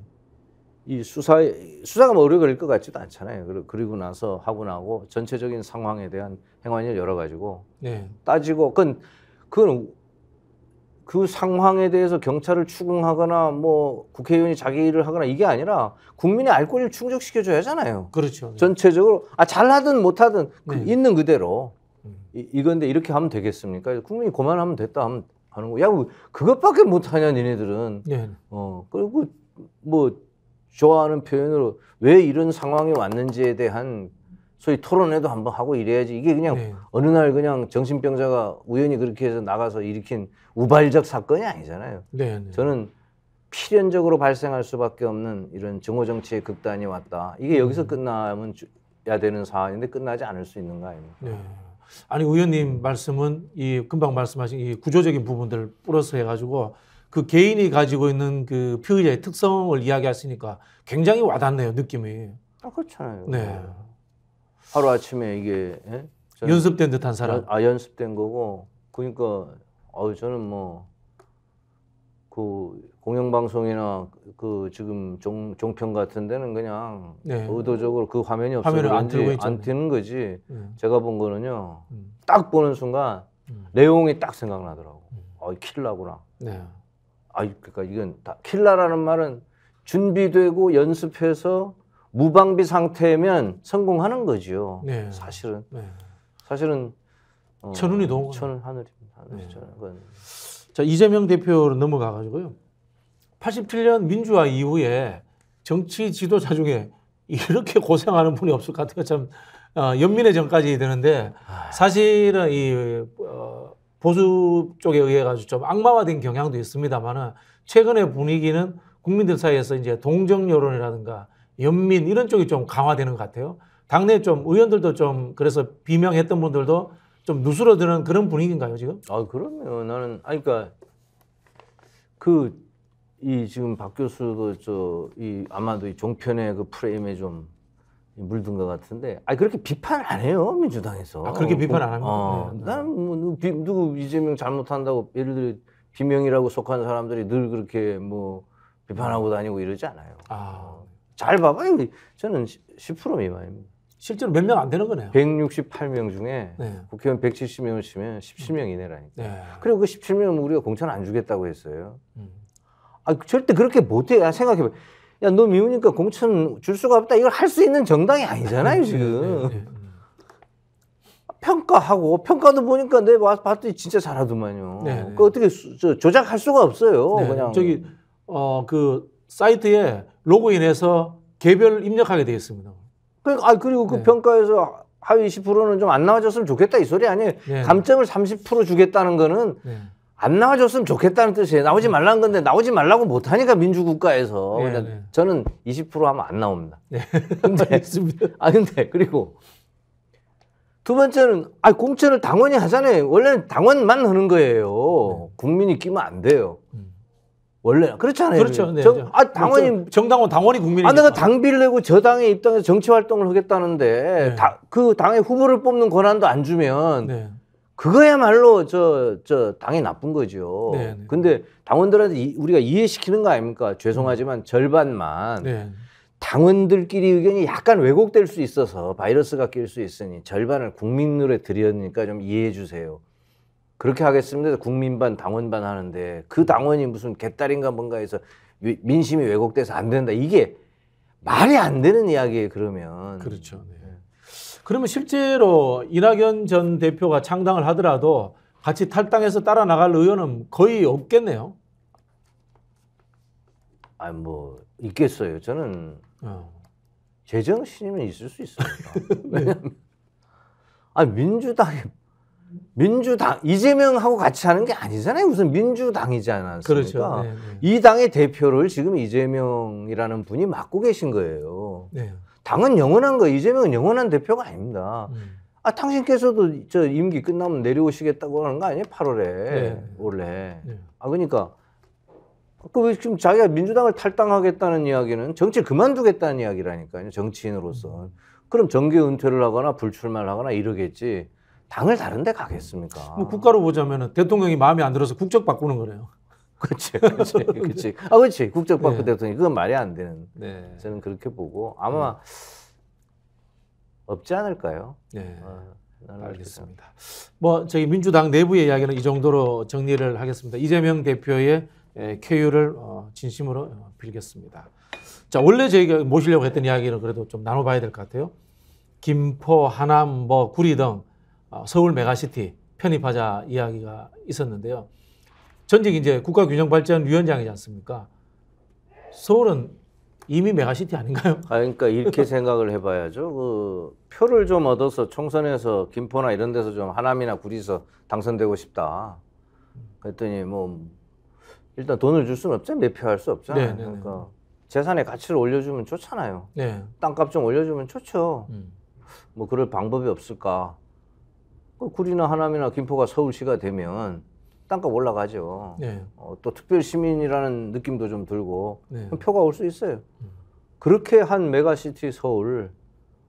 이 수사 수사가 뭐 오래 걸릴 것 같지도 않잖아요. 그리고 나서 하고 나고 전체적인 상황에 대한 행안을 열어 가지고 네. 따지고 그건 그건 그 상황에 대해서 경찰을 추궁하거나 뭐 국회의원이 자기 일을 하거나 이게 아니라 국민의 알 권리를 충족시켜줘야 하잖아요. 그렇죠. 네. 전체적으로 아 잘하든 못하든 그 네. 그 있는 그대로 이, 건데 이렇게 하면 되겠습니까? 국민이 고만하면 됐다 하면 하는 거. 야, 뭐 그것밖에 못하냐 니네들은. 네. 어 그리고 뭐 좋아하는 표현으로 왜 이런 상황이 왔는지에 대한 소위 토론회도 한번 하고 이래야지 이게 그냥 네. 어느 날 그냥 정신병자가 우연히 그렇게 해서 나가서 일으킨 우발적 사건이 아니잖아요. 네, 네. 저는 필연적으로 발생할 수밖에 없는 이런 증오 정치의 극단이 왔다. 이게 여기서 음. 끝나면 야 되는 사안인데 끝나지 않을 수 있는 거 아닙니까? 네. 아니 의원님 말씀은 이 금방 말씀하신 이 구조적인 부분들을 어서 해가지고 그 개인이 가지고 있는 그 피의자의 특성을 이야기했으니까 굉장히 와닿네요 느낌이. 아 그렇잖아요. 네. 하루 아침에 이게 예? 연습된 듯한 사람. 아 연습된 거고 그러니까 어 저는 뭐그 공영방송이나 그 지금 종, 종편 같은 데는 그냥 네. 의도적으로 그 화면이 없어서 화면 안, 뜨는 거지. 음. 제가 본 거는요. 음. 딱 보는 순간 음. 내용이 딱 생각나더라고. 음. 아, 킬라구나. 네. 아, 그러니까 이건 다 킬라라는 말은 준비되고 연습해서 무방비 상태면 성공하는 거지요. 네. 사실은 네. 사실은 어, 천운이 너무 천은 하늘입니다. 하늘이 네. 네. 자, 이재명 대표로 넘어가가지고요. 87년 민주화 이후에 정치 지도자 중에 이렇게 고생하는 분이 없을 것 같아요. 참, 어, 연민의 전까지 되는데 사실은 이, 어, 보수 쪽에 의해 가지고 좀 악마화된 경향도 있습니다만은 최근의 분위기는 국민들 사이에서 이제 동정 여론이라든가 연민 이런 쪽이 좀 강화되는 것 같아요. 당내 좀 의원들도 좀 그래서 비명했던 분들도 좀 누스러드는 그런 분위기인가요 지금? 아 그러면 나는 아 그러니까 그 이 지금 박 교수도 저 이 아마도 이 종편의 그 프레임에 좀 물든 것 같은데 아 그렇게 비판 안 해요 민주당에서 아 그렇게 비판 안 합니다. 어, 나는 네, 뭐 비, 누구 이재명 잘못한다고 예를 들어 비명이라고 속한 사람들이 늘 그렇게 뭐 비판하고 다니고 이러지 않아요. 아. 잘 봐봐요. 저는 10% 미만입니다. 실제로 몇 명 안 되는 거네요. 168명 중에 네. 국회의원 170명 치면 17명 이내라니까. 네. 그리고 그 17명 우리가 공천 안 주겠다고 했어요. 음. 아 절대 그렇게 못해. 야, 아, 생각해봐. 야, 너 미우니까 공천 줄 수가 없다. 이걸 할 수 있는 정당이 아니잖아요, 네. 지금. 네. 네, 평가하고 평가도 보니까 내 봤더니 진짜 잘하더만요. 네, 그 어떻게 수, 저, 조작할 수가 없어요. 그냥 저기 어 그 사이트에 로그인해서 개별 입력하게 되어 있습니다. 그러니까 아 그리고 그 네. 평가에서 하위 20%는 좀 안 나와줬으면 좋겠다 이 소리 아니에요. 네. 네. 감점을 30% 주겠다는 거는 네. 안 나와줬으면 좋겠다는 뜻이에요. 나오지 네. 말라는 건데 나오지 말라고 못 하니까 민주국가에서 네, 그러니까 네. 저는 20% 하면 안 나옵니다. 네. 근데 네. 아 근데 그리고 두 번째는 아 공천을 당원이 하잖아요. 원래는 당원만 하는 거예요. 국민이 끼면 안 돼요. 음. 원래 그렇잖아요. 그렇죠. 네, 정, 네. 아 당원이 그렇죠. 정당원 당원이 국민이아 내가 그 당비를 내고 저당의입당에서 정치 활동을 하겠다는데 네. 다, 그 당의 후보를 뽑는 권한도 안 주면 네. 그거야말로 저 저 당이 나쁜 거죠. 네, 네. 근데 당원들한테 이, 우리가 이해시키는 거 아닙니까? 죄송하지만 음. 절반만 네. 당원들끼리 의견이 약간 왜곡될 수 있어서 바이러스가 낄 수 있으니 절반을 국민으로 들였으니까 좀 이해해 주세요. 그렇게 하겠습니다. 국민반 당원반 하는데 그 당원이 무슨 개딸인가 뭔가 해서 민심이 왜곡돼서 안 된다. 이게 말이 안 되는 이야기예요. 그러면 그렇죠. 네. 그러면 실제로 이낙연 전 대표가 창당을 하더라도 같이 탈당해서 따라 나갈 의원은 거의 없겠네요. 아니 뭐 있겠어요. 저는 어. 재정신이면 있을 수 있습니다. 네. 아민주당이 민주당 이재명하고 같이 하는 게 아니잖아요. 무슨 민주당이지 않았습니까? 그렇죠. 네, 네. 이 당의 대표를 지금 이재명이라는 분이 맡고 계신 거예요. 네. 당은 영원한 거, 이재명은 영원한 대표가 아닙니다. 음. 아 당신께서도 저 임기 끝나면 내려오시겠다고 하는 거 아니에요? 8월에 원래. 아 그러니까 그왜 지금 자기가 민주당을 탈당하겠다는 이야기는 정치 그만두겠다는 이야기라니까요. 정치인으로서. 음. 그럼 정계 은퇴를 하거나 불출마를 하거나 이러겠지. 당을 다른 데 가겠습니까? 뭐 국가로 보자면 대통령이 마음에 안 들어서 국적 바꾸는 거네요. 그렇지, 그렇지, 그렇지. 아, 그렇지. 국적 바꾸 네. 대통령 그건 말이 안 되는. 네. 저는 그렇게 보고 아마 네. 없지 않을까요? 네. 아, 알겠습니다. 뭐 저희 민주당 내부의 이야기는 이 정도로 정리를 하겠습니다. 이재명 대표의 쾌유를 어, 진심으로 어, 빌겠습니다. 자 원래 저희가 모시려고 했던 이야기는 그래도 좀 나눠봐야 될 것 같아요. 김포, 하남, 뭐 구리 등 어, 서울 메가시티 편입하자 이야기가 있었는데요. 전직 이제 국가균형발전위원장이지 않습니까? 서울은 이미 메가시티 아닌가요? 아, 그러니까 이렇게 생각을 해봐야죠. 그 표를 좀 얻어서 총선에서 김포나 이런 데서 좀 하남이나 구리서 당선되고 싶다. 그랬더니 뭐 일단 돈을 줄 수는 없잖 매표할 수 없잖아요. 네네네. 네. 그러니까 재산의 가치를 올려주면 좋잖아요. 네. 땅값 좀 올려주면 좋죠. 음. 뭐 그럴 방법이 없을까? 그 구리나 하남이나 김포가 서울시가 되면 땅값 올라가죠. 네. 어, 또 특별 시민이라는 느낌도 좀 들고 네. 표가 올 수 있어요. 그렇게 한 메가시티 서울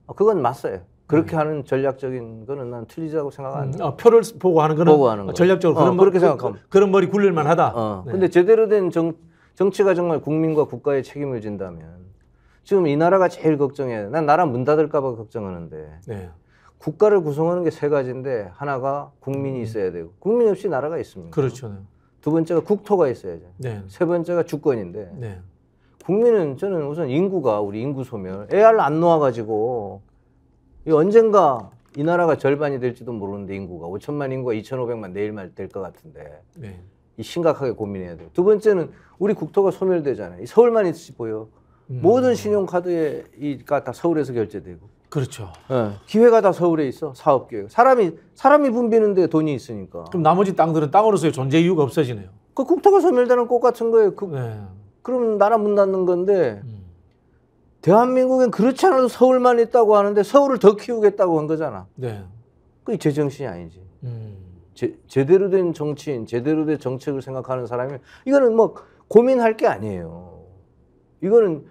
아, 그건 맞아요. 그렇게 네. 하는 전략적인 거는 난 틀리다고 생각 안 해요. 음, 아, 표를 보고 하는 거는 보고 하는 거. 전략적으로 어, 그런 그렇게 뭐 생각하면 그, 런 머리 굴릴 만하다. 어, 네. 근데 제대로 된 정, 정치가 정말 국민과 국가에 책임을 진다면 지금 이 나라가 제일 걱정해. 요난 나라 문 닫을까 봐 걱정하는데. 네. 국가를 구성하는 게 세 가지인데 하나가 국민이 음. 있어야 되고 국민 없이 나라가 있습니다. 그렇죠. 네. 두 번째가 국토가 있어야죠. 네. 세 번째가 주권인데 네. 국민은 저는 우선 인구가 우리 인구 소멸 AR 안 놓아가지고 이 언젠가 이 나라가 절반이 될지도 모르는데 인구가 5천만 인구가 2,500만 내일만 될 것 같은데 네. 이 심각하게 고민해야 돼요. 두 번째는 우리 국토가 소멸되잖아요. 서울만 있지 보여. 음. 모든 신용카드에 이가 다 서울에서 결제되고 그렇죠. 예. 기회가 다 서울에 있어 사업 기회. 사람이 사람이 붐비는데 돈이 있으니까. 그럼 나머지 땅들은 땅으로서의 존재 이유가 없어지네요. 그 국토가 소멸되는 꽃 같은 거예요. 그 네. 그럼 나라 문 닫는 건데 음. 대한민국엔 그렇지 않아도 서울만 있다고 하는데 서울을 더 키우겠다고 한 거잖아. 네. 그게 제정신이 아니지. 음. 제, 제대로 된 정치인, 제대로 된 정책을 생각하는 사람이 이거는 뭐 고민할 게 아니에요. 이거는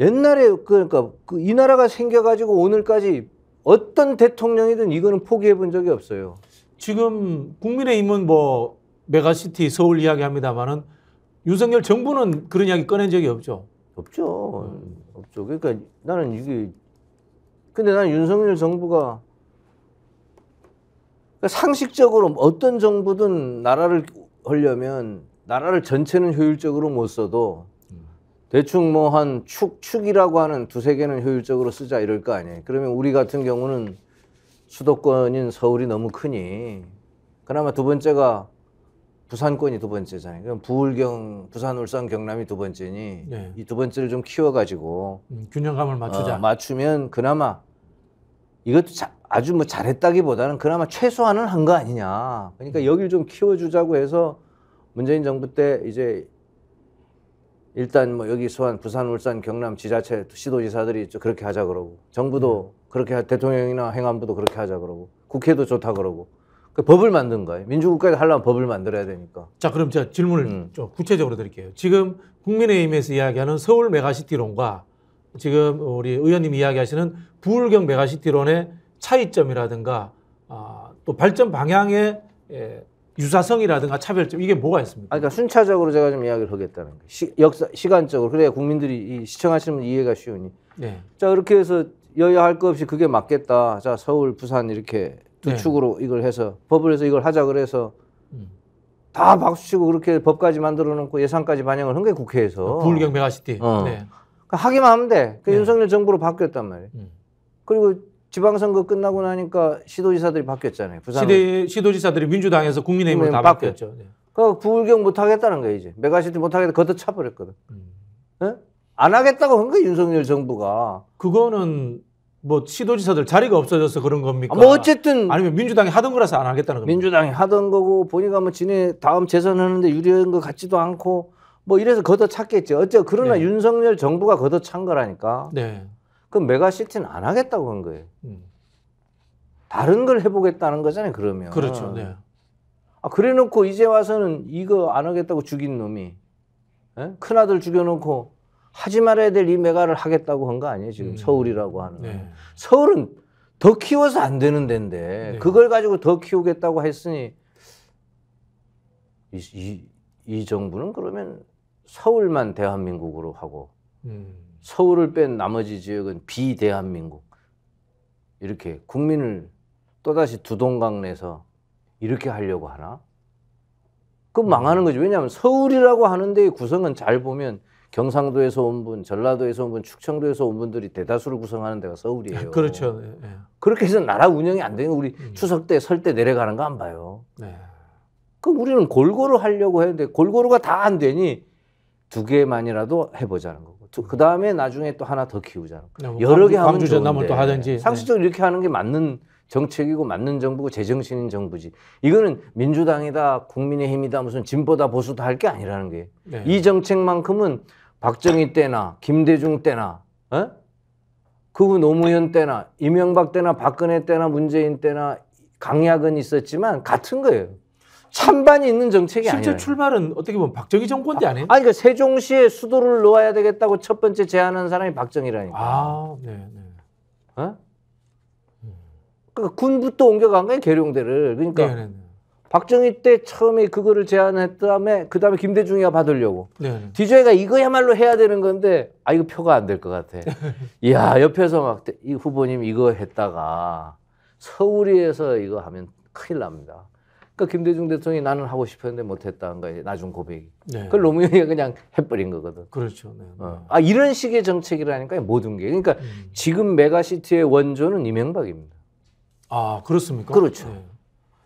옛날에 그, 그러니까 그이 나라가 생겨가지고 오늘까지 어떤 대통령이든 이거는 포기해 본 적이 없어요. 지금 국민의힘은 뭐 메가시티 서울 이야기합니다만은 윤석열 정부는 그런 이야기 꺼낸 적이 없죠. 없죠. 음. 없죠. 그러니까 나는 이게 근데 나 윤석열 정부가 그러니까 상식적으로 어떤 정부든 나라를 하려면 나라를 전체는 효율적으로 못 써도 대충 뭐 한 축, 축이라고 하는 두세 개는 효율적으로 쓰자 이럴 거 아니에요. 그러면 우리 같은 경우는 수도권인 서울이 너무 크니 그나마 두 번째가 부산권이 두 번째잖아요. 그럼 부울경, 부산, 울산, 경남이 두 번째니 네. 이두 번째를 좀 키워가지고 음, 균형감을 어, 맞추자. 어, 맞추면 그나마 이것도 자, 아주 뭐 잘했다기보다는 그나마 최소한은 한 거 아니냐. 그러니까 음. 여기를 좀 키워주자고 해서 문재인 정부 때 이제 일단 뭐 여기 소환 부산 울산 경남 지자체 시도지사들이 그렇게 하자 그러고 정부도 음. 그렇게 하, 대통령이나 행안부도 그렇게 하자 그러고 국회도 좋다 그러고 그 법을 만든 거예요 민주국가에 하려면 법을 만들어야 되니까 자 그럼 제가 질문을 음. 좀 구체적으로 드릴게요 지금 국민의힘에서 이야기하는 서울 메가시티론과 지금 우리 의원님 이야기하시는 부울경 메가시티론의 차이점이라든가 아, 또 발전 방향의 예, 유사성이라든가 차별점 이게 뭐가 있습니까? 아, 그러니까 순차적으로 제가 좀 이야기를 하겠다는 거예요. 시, 역사, 시간적으로 그래야 국민들이 이, 시청하시는분 이해가 쉬우니. 네. 자 이렇게 해서 여야 할 거 없이 그게 맞겠다. 자 서울, 부산 이렇게 두 네. 축으로 이걸 해서 법을 해서 이걸 하자 그래서 음. 다 박수치고 그렇게 법까지 만들어 놓고 예산까지 반영을 한 게 국회에서. 부경 아, 메가시티. 어. 네. 그러니까 하기만 하면 돼. 그 네. 윤석열 정부로 바뀌었단 말이에요. 음. 그리고 지방선거 끝나고 나니까 시도지사들이 바뀌었잖아요. 부산 시도지사들이 민주당에서 국민의힘으로 다 바뀌었죠. 네. 그 부울경 못 하겠다는 거예 이제 메가시티 못 하겠다 걷어 차버렸거든. 음. 안 하겠다고 한 거야 윤석열 정부가. 그거는 뭐 시도지사들 자리가 없어져서 그런 겁니까? 아, 뭐 어쨌든 아니면 민주당이 하던 거라서 안 하겠다는 겁니까? 민주당이 하던 거고 보니까 뭐 지네 다음 재선 하는데 유리한 것 같지도 않고 뭐 이래서 걷어 찼겠지. 어째 그러나 네. 윤석열 정부가 걷어 찬 거라니까. 네. 그럼 메가시티는 안 하겠다고 한 거예요. 음. 다른 걸 해보겠다는 거잖아요, 그러면. 그렇죠. 네. 아, 그래 놓고 이제 와서는 이거 안 하겠다고 죽인 놈이. 에? 예? 큰아들 죽여놓고 하지 말아야 될 이 메가를 하겠다고 한 거 아니에요, 지금. 음. 서울이라고 하는. 네. 서울은 더 키워서 안 되는 데인데, 네. 그걸 가지고 더 키우겠다고 했으니, 이, 이, 이 정부는 그러면 서울만 대한민국으로 하고, 음. 서울을 뺀 나머지 지역은 비대한민국 이렇게 국민을 또다시 두동강내서 이렇게 하려고 하나? 그 망하는 거지. 왜냐하면 서울이라고 하는데 구성은 잘 보면 경상도에서 온 분, 전라도에서 온 분, 충청도에서 온 분들이 대다수를 구성하는 데가 서울이에요. 그렇죠. 네. 그렇게 해서 나라 운영이 안 되면 우리 음. 추석 때, 설 때 내려가는 거 안 봐요. 네. 그 우리는 골고루 하려고 했는데 골고루가 다 안 되니 두 개만이라도 해보자는 거그 다음에 나중에 또 하나 더 키우잖아. 요뭐 어, 여러 광주, 개 하면 광주 전남을 또 하든지 상식적으로 이렇게 하는 게 맞는 정책이고 맞는 정부고 제정신인 정부지. 이거는 민주당이다, 국민의힘이다, 무슨 진보다 보수다 할 게 아니라는 게. 네. 이 정책만큼은 박정희 때나 김대중 때나, 어? 그후 노무현 때나 이명박 때나 박근혜 때나 문재인 때나 강약은 있었지만 같은 거예요. 찬반이 있는 정책이 아니에요. 실제 출발은 어떻게 보면 박정희 정권 때 아, 아니에요? 아니 그러니까 세종시에 수도를 놓아야 되겠다고 첫 번째 제안한 사람이 박정희라니까. 아, 네, 네. 어? 그러니까 군부터 옮겨간 거예요 계룡대를. 그러니까 네네네. 네, 네. 박정희 때 처음에 그거를 제안했다음에 그 다음에 김대중이가 받으려고. 네. DJ가 네. 이거야말로 해야 되는 건데 아 이거 표가 안 될 것 같아. 이야 옆에서 막 이 후보님 이거 했다가 서울에서 이거 하면 큰일 납니다. 그러니까 김대중 대통령이 나는 하고 싶었는데 못했다는 거예요. 나중 고백이. 네. 그걸 노무현이 그냥 해버린 거거든. 그렇죠. 네, 네. 어. 아 이런 식의 정책이라니까 모든 게. 그러니까 음. 지금 메가시티의 원조는 이명박입니다. 아 그렇습니까? 그렇죠. 네.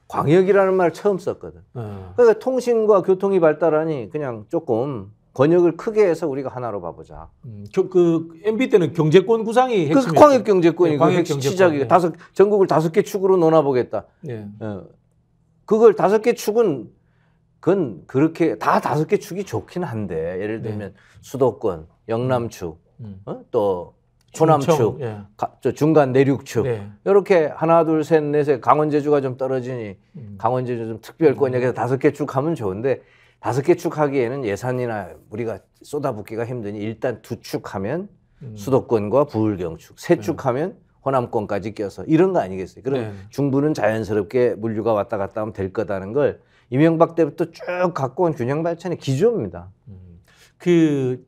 광역이라는 말 처음 썼거든. 네. 그러니까 통신과 교통이 발달하니 그냥 조금 권역을 크게 해서 우리가 하나로 봐보자. 음, 그, 그 MB 때는 경제권 구상이 그 핵심 그 광역 경제권이 네, 광역 시작이 다섯 전국을 다섯 개 축으로 논아보겠다. 네. 어, 그걸 다섯 개 축은 그건 그렇게 다 다섯 개 축이 좋긴 한데 예를 네. 들면 네. 수도권 영남축 음. 음. 어? 또초남축 예. 저 중간 내륙축 네. 이렇게 하나 둘셋 넷에 강원 제주가 좀 떨어지니 음. 강원 제주 좀 특별권이야 음. 그래서 다섯 개 축 하면 좋은데 다섯 개 축 하기에는 예산이나 우리가 쏟아붓기가 힘드니 일단 두 축 하면 음. 수도권과 부울경축 세축 네. 하면 호남권까지 껴서 이런 거 아니겠어요? 그럼 네. 중부는 자연스럽게 물류가 왔다 갔다 하면 될 거다는 걸 이명박 때부터 쭉 갖고 온 균형 발전의 기조입니다. 음. 그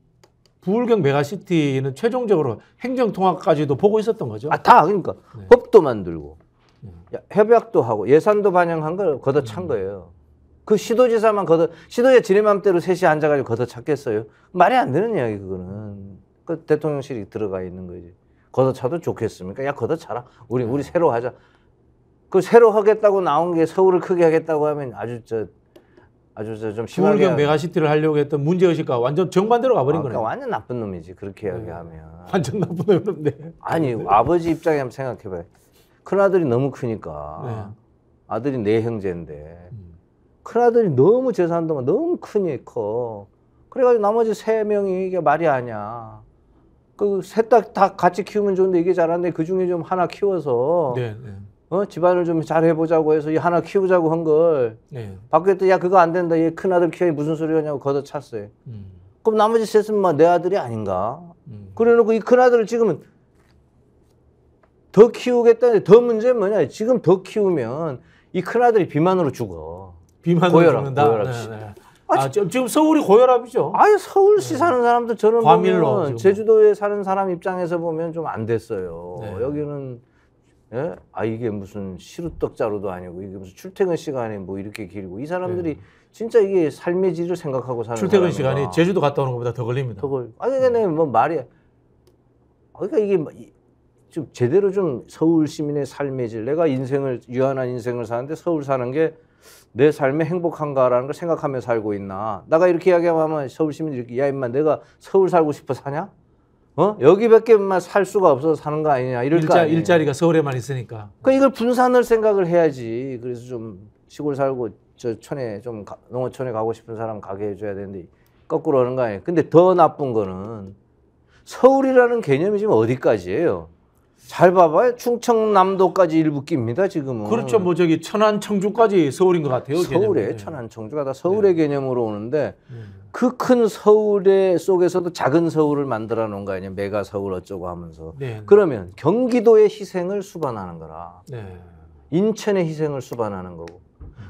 부울경 메가시티는 최종적으로 행정 통합까지도 보고 있었던 거죠? 아, 다 그러니까 네. 법도 만들고 네. 야, 협약도 하고 예산도 반영한 걸 걷어찬 음. 거예요. 그 시도지사만 걷어 시도에 지네맘대로 셋이 앉아가지고 걷어찼겠어요? 말이 안 되는 이야기 그거는. 그 대통령실이 들어가 있는 거지. 걷어차도 좋겠습니까? 야 걷어차라. 우리 우리 네. 새로 하자. 그 새로 하겠다고 나온 게 서울을 크게 하겠다고 하면 아주 저 아주 저 좀 심하게 서울경 메가시티를 하려고 했던 문제 의식과 완전 정반대로 가버린 아, 그러니까 완전 나쁜 놈이지 그렇게 네. 이야기하면. 완전 나쁜 놈인데. 아니 아버지 입장에 한번 생각해봐요. 큰 아들이 너무 크니까 네. 아들이 내 네 형제인데 음. 큰 아들이 너무 재산도만 너무 크니 커. 그래가지고 나머지 세 명이 이게 말이 아니야. 그셋다 같이 키우면 좋은데 이게 잘하는데 그 중에 좀 하나 키워서 네, 네. 어 집안을 좀 잘 해보자고 해서 이 하나 키우자고 한걸 네. 바뀌었더니 야 그거 안 된다 얘 큰 아들 키워 무슨 소리 하냐고 걷어찼어요. 음. 그럼 나머지 셋은 막내 뭐 아들이 아닌가? 음. 그래놓고 이큰 아들을 지금은 더 키우겠다는데 더 문제는 뭐냐? 지금 더 키우면 이 큰 아들이 비만으로 죽어. 비만으로 고혈압, 죽는다. 고혈압. 네, 네. 아, 지, 지금 서울이 고혈압이죠. 아유 서울시 네. 사는 사람도 저는 과밀로 보면 제주도에 사는 사람 입장에서 보면 좀 안 됐어요. 네. 여기는 예? 아 이게 무슨 시루떡자루도 아니고 이게 무슨 출퇴근 시간에 뭐 이렇게 길고 이 사람들이 네. 진짜 이게 삶의 질을 생각하고 사는 출퇴근 사람이라. 시간이 제주도 갔다 오는 것보다 더 걸립니다. 더 걸. 아그러니 네. 뭐 말이 야 그러니까 이게 뭐 좀 제대로 좀 서울 시민의 삶의 질 내가 인생을 유한한 인생을 사는데 서울 사는 게내 삶에 행복한가라는 걸 생각하며 살고 있나. 내가 이렇게 이야기하면 서울 시민 이렇게 야 임마 내가 서울 살고 싶어 사냐? 어? 여기밖에만 살 수가 없어서 사는 거 아니냐. 일자, 거 일자리가 서울에만 있으니까. 그 이걸 분산을 생각을 해야지. 그래서 좀 시골 살고 저 촌에 좀 가, 농어촌에 가고 싶은 사람 가게 해줘야 되는데 거꾸로 하는 거 아니에요. 근데 더 나쁜 거는 서울이라는 개념이 지금 어디까지예요? 잘 봐봐요. 충청남도까지 일부 깁니다 지금은. 그렇죠. 뭐 저기 천안 청주까지 서울인 것 같아요. 서울에 개념은. 네. 천안 청주가 다 서울의 네. 개념으로 오는데 음. 네. 그큰 서울의 속에서도 작은 서울을 만들어 놓은 거아니냐 메가 서울 어쩌고 하면서. 네. 그러면 경기도의 희생을 수반하는 거라. 네. 인천의 희생을 수반하는 거고.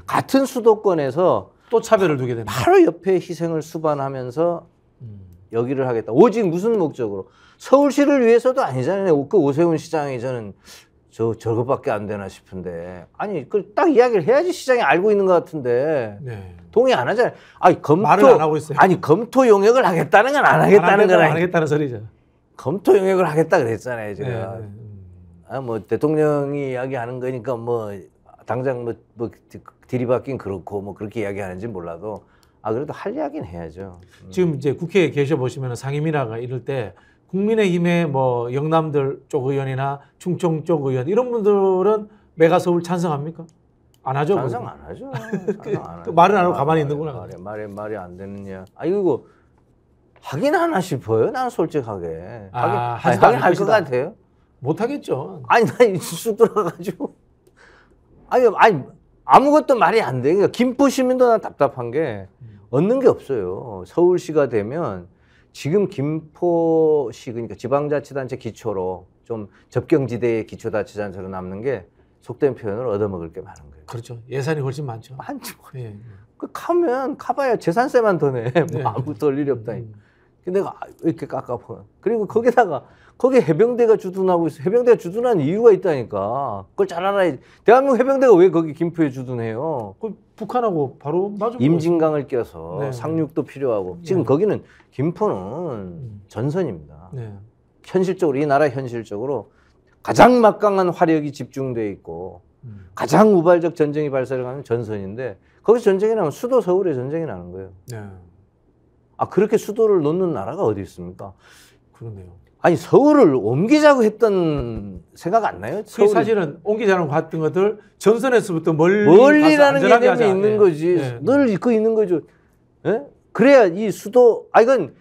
같은 수도권에서 또 차별을 두게 되는 바로 옆에 희생을 수반하면서 음. 여기를 하겠다. 오직 무슨 목적으로? 서울시를 위해서도 아니잖아요. 그 오세훈 시장이 저는 저 저것밖에 안 되나 싶은데 아니 그 딱 이야기를 해야지 시장이 알고 있는 것 같은데 네. 동의 안 하잖아요. 아니 검토 안 하고 있어요. 아니 검토 용역을 하겠다는 건 안 하겠다는 거라. 안, 안 하겠다는 소리죠. 검토 용역을 하겠다 그랬잖아요 제가. 네. 네, 네. 아뭐 대통령이 이야기하는 거니까 뭐 당장 뭐, 뭐 들이받긴 그렇고 뭐 그렇게 이야기하는지 몰라도 아 그래도 할 이야기는 해야죠. 지금 이제 국회에 계셔 보시면 상임위라가 이럴 때 국민의힘의 뭐 영남들 쪽 의원이나 충청 쪽 의원 이런 분들은 메가서울 찬성합니까? 안 하죠. 찬성 안 하죠. 그 찬성 안 말은 안 하고 아, 가만히 있는구나. 말이 말이 말이 안 되느냐. 아 이거 하긴 하나 싶어요. 난 솔직하게. 아, 하긴, 하긴 할 것 같아요. 못 하겠죠. 아니 나수들어가지고 아니 아니 아무것도 말이 안 돼. 그러니까 김포 시민도 난 답답한 게 음. 얻는 게 없어요. 서울시가 되면 지금 김포시 그러니까 지방자치단체 기초로 좀 접경지대의 기초자치단체로 남는 게 속된 표현으로 얻어먹을 게 많은 거예요. 그렇죠. 예산이 훨씬 많죠. 많죠. 예. 그 카면 카봐야 재산세만 더 내. 뭐 네. 아무 도돌 일이 없다니. 음. 근데 내가 아, 이렇게 깝아보는 그리고 거기다가 거기에 해병대가 주둔하고 있어. 해병대가 주둔한 이유가 있다니까. 그걸 잘 알아야지. 대한민국 해병대가 왜 거기 김포에 주둔해요? 그 북한하고 바로 맞은 임진강을 껴서 네. 상륙도 필요하고. 네. 지금 네. 거기는 김포는 전선입니다. 네. 현실적으로 이 나라 현실적으로 가장 막강한 화력이 집중돼 있고 음. 가장 우발적 전쟁이 발생 하는 전선인데 거기서 전쟁이 나면 수도 서울에 전쟁이 나는 거예요. 네. 아 그렇게 수도를 놓는 나라가 어디 있습니까? 그러네요. 아니 서울을 옮기자고 했던 생각 안 나요? 그 사실은 옮기자는 같은 것들 전선에서부터 멀리 멀리라는 개념이 있는 네. 거지 네. 늘 잊고 있는 거죠. 네? 그래야 이 수도 아 이건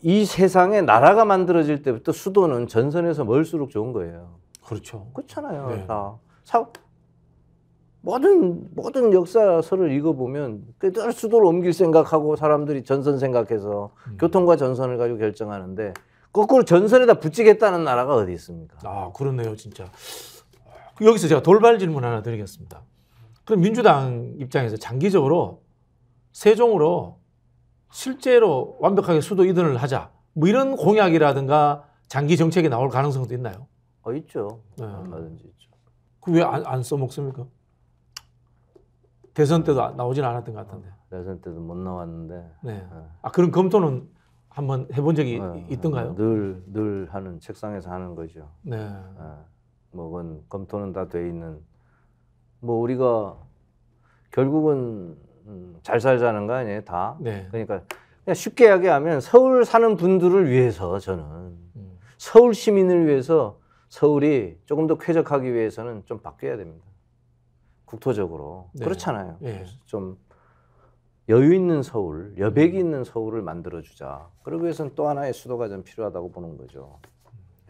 이 세상에 나라가 만들어질 때부터 수도는 전선에서 멀수록 좋은 거예요. 그렇죠. 그렇잖아요. 네. 다 사, 모든 모든 역사서를 읽어보면 늘 수도를 옮길 생각하고 사람들이 전선 생각해서 음. 교통과 전선을 가지고 결정하는데 거꾸로 전선에다 붙이겠다는 나라가 어디 있습니까? 아 그렇네요 진짜. 여기서 제가 돌발 질문 하나 드리겠습니다. 그럼 민주당 입장에서 장기적으로 세종으로 실제로 완벽하게 수도 이전을 하자 뭐 이런 공약이라든가 장기 정책이 나올 가능성도 있나요? 어 있죠. 네. 얼마든지 있죠. 그왜안안 써먹습니까? 대선 때도 나오진 않았던 것 같은데. 어, 대선 때도 못 나왔는데. 네. 네. 아 그런 검토는 한번 해본 적이 네, 있던가요? 늘늘 네, 하는 책상에서 하는 거죠. 네. 네. 뭐 그건 검토는 다 돼 있는 뭐 우리가 결국은 음, 잘 살자는 거 아니에요 다. 네. 그러니까 그냥 쉽게 이야기하면 서울 사는 분들을 위해서 저는 음. 서울 시민을 위해서 서울이 조금 더 쾌적하기 위해서는 좀 바뀌어야 됩니다. 국토적으로 네. 그렇잖아요. 네. 좀 여유 있는 서울, 여백이 음. 있는 서울을 만들어주자. 그러기 위해서는 또 하나의 수도가 좀 필요하다고 보는 거죠.